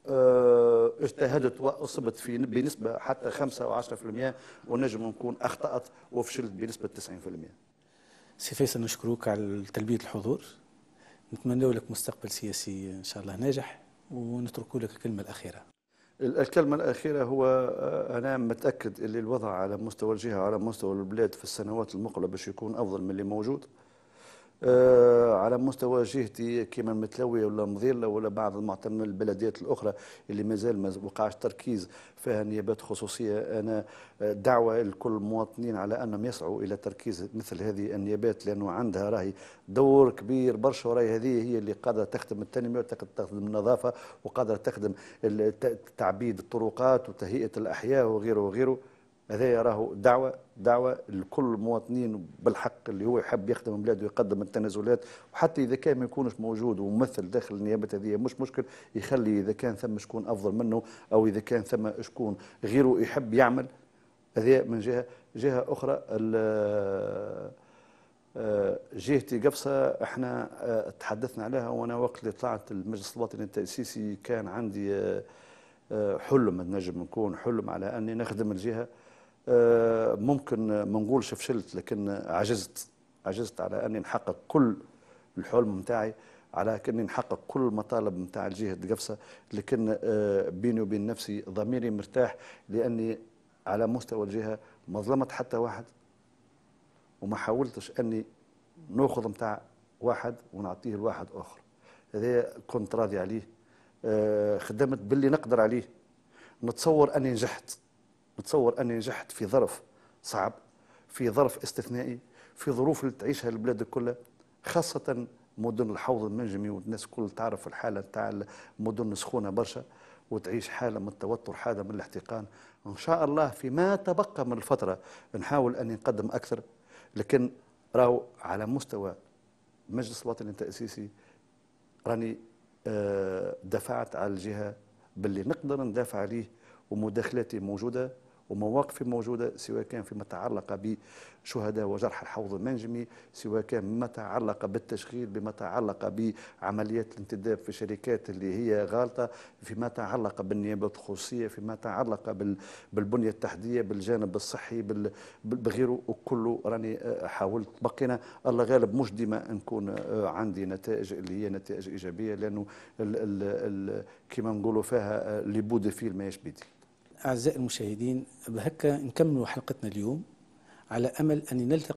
آه، اجتهدت واصبت في بنسبه حتى 5 و10% ونجم نكون اخطات وفشلت بنسبه 90%. سي فيصل نشكروك على تلبيه الحضور نتمنى لك مستقبل سياسي ان شاء الله ناجح ونترك لك الكلمه الاخيره. الكلمة الأخيرة هو آه، أنا متأكد اللي الوضع على مستوى الجهة على مستوى البلاد في السنوات المقبلة باش يكون أفضل من اللي موجود آه، على مستوى جهتي كما المتلوية ولا مظلة ولا بعض المعتمة البلديات الأخرى اللي مازال ما وقعش تركيز فيها نيابات خصوصية أنا آه، دعوة لكل المواطنين على أنهم يسعوا إلى تركيز مثل هذه النيابات لأنه عندها راهي دور كبير برشا وراي هذه هي اللي قادرة تخدم التنمية وتخدم تخدم النظافة وقادرة تخدم تعبيد الطرقات وتهيئة الأحياء وغيره وغيره هذا راهو دعوة دعوه لكل المواطنين بالحق اللي هو يحب يخدم بلاده ويقدم التنازلات وحتى اذا كان ما يكونش موجود وممثل داخل النيابه هذه مش مشكل يخلي اذا كان ثم شكون افضل منه او اذا كان ثم شكون غيره يحب يعمل هذه من جهه جهه اخرى آه، جهتي قفصة احنا آه، تحدثنا عليها وانا وقت اللي طلعت المجلس الوطني التأسيسي كان عندي آه، حلم نجم نكون حلم على اني نخدم الجهه آه، ممكن ما نقولش فشلت لكن عجزت عجزت على اني نحقق كل الحلم نتاعي على اني نحقق كل المطالب نتاع الجهه قفصه لكن آه، بيني وبين نفسي ضميري مرتاح لاني على مستوى الجهه ما ظلمت حتى واحد وما حاولتش اني ناخذ نتاع واحد ونعطيه لواحد اخر هذا كنت راضي عليه آه، خدمت باللي نقدر عليه نتصور اني نجحت نتصور اني نجحت في ظرف صعب في ظرف استثنائي في ظروف اللي تعيشها البلاد كلها خاصه مدن الحوض النجمي والناس كل تعرف الحاله نتاع المدن سخونه برشا وتعيش حاله من التوتر حاله من الاحتقان ان شاء الله فيما تبقى من الفتره نحاول ان نقدم اكثر لكن راهو على مستوى مجلس الوطني التاسيسي راني آه، دفعت على الجهه باللي نقدر ندافع عليه ومداخلاتي موجوده ومواقف موجودة سواء كان فيما تعلق بشهداء وجرحى الحوض المنجمي سواء كان ما تعلق بالتشغيل بما تعلق بعمليات الانتداب في شركات اللي هي غالطة فيما تعلق بالنيابة الخصوصية فيما تعلق بالبنية التحتية بالجانب الصحي بغيره وكله راني آه، حاولت بقينا الله غالب مش ديما نكون آه، عندي نتائج اللي هي نتائج إيجابية لأنه كما نقولوا فيها آه، لبود فيل ما يشبيدي أعزائي المشاهدين بهكا نكملوا حلقتنا اليوم على أمل أن نلتقي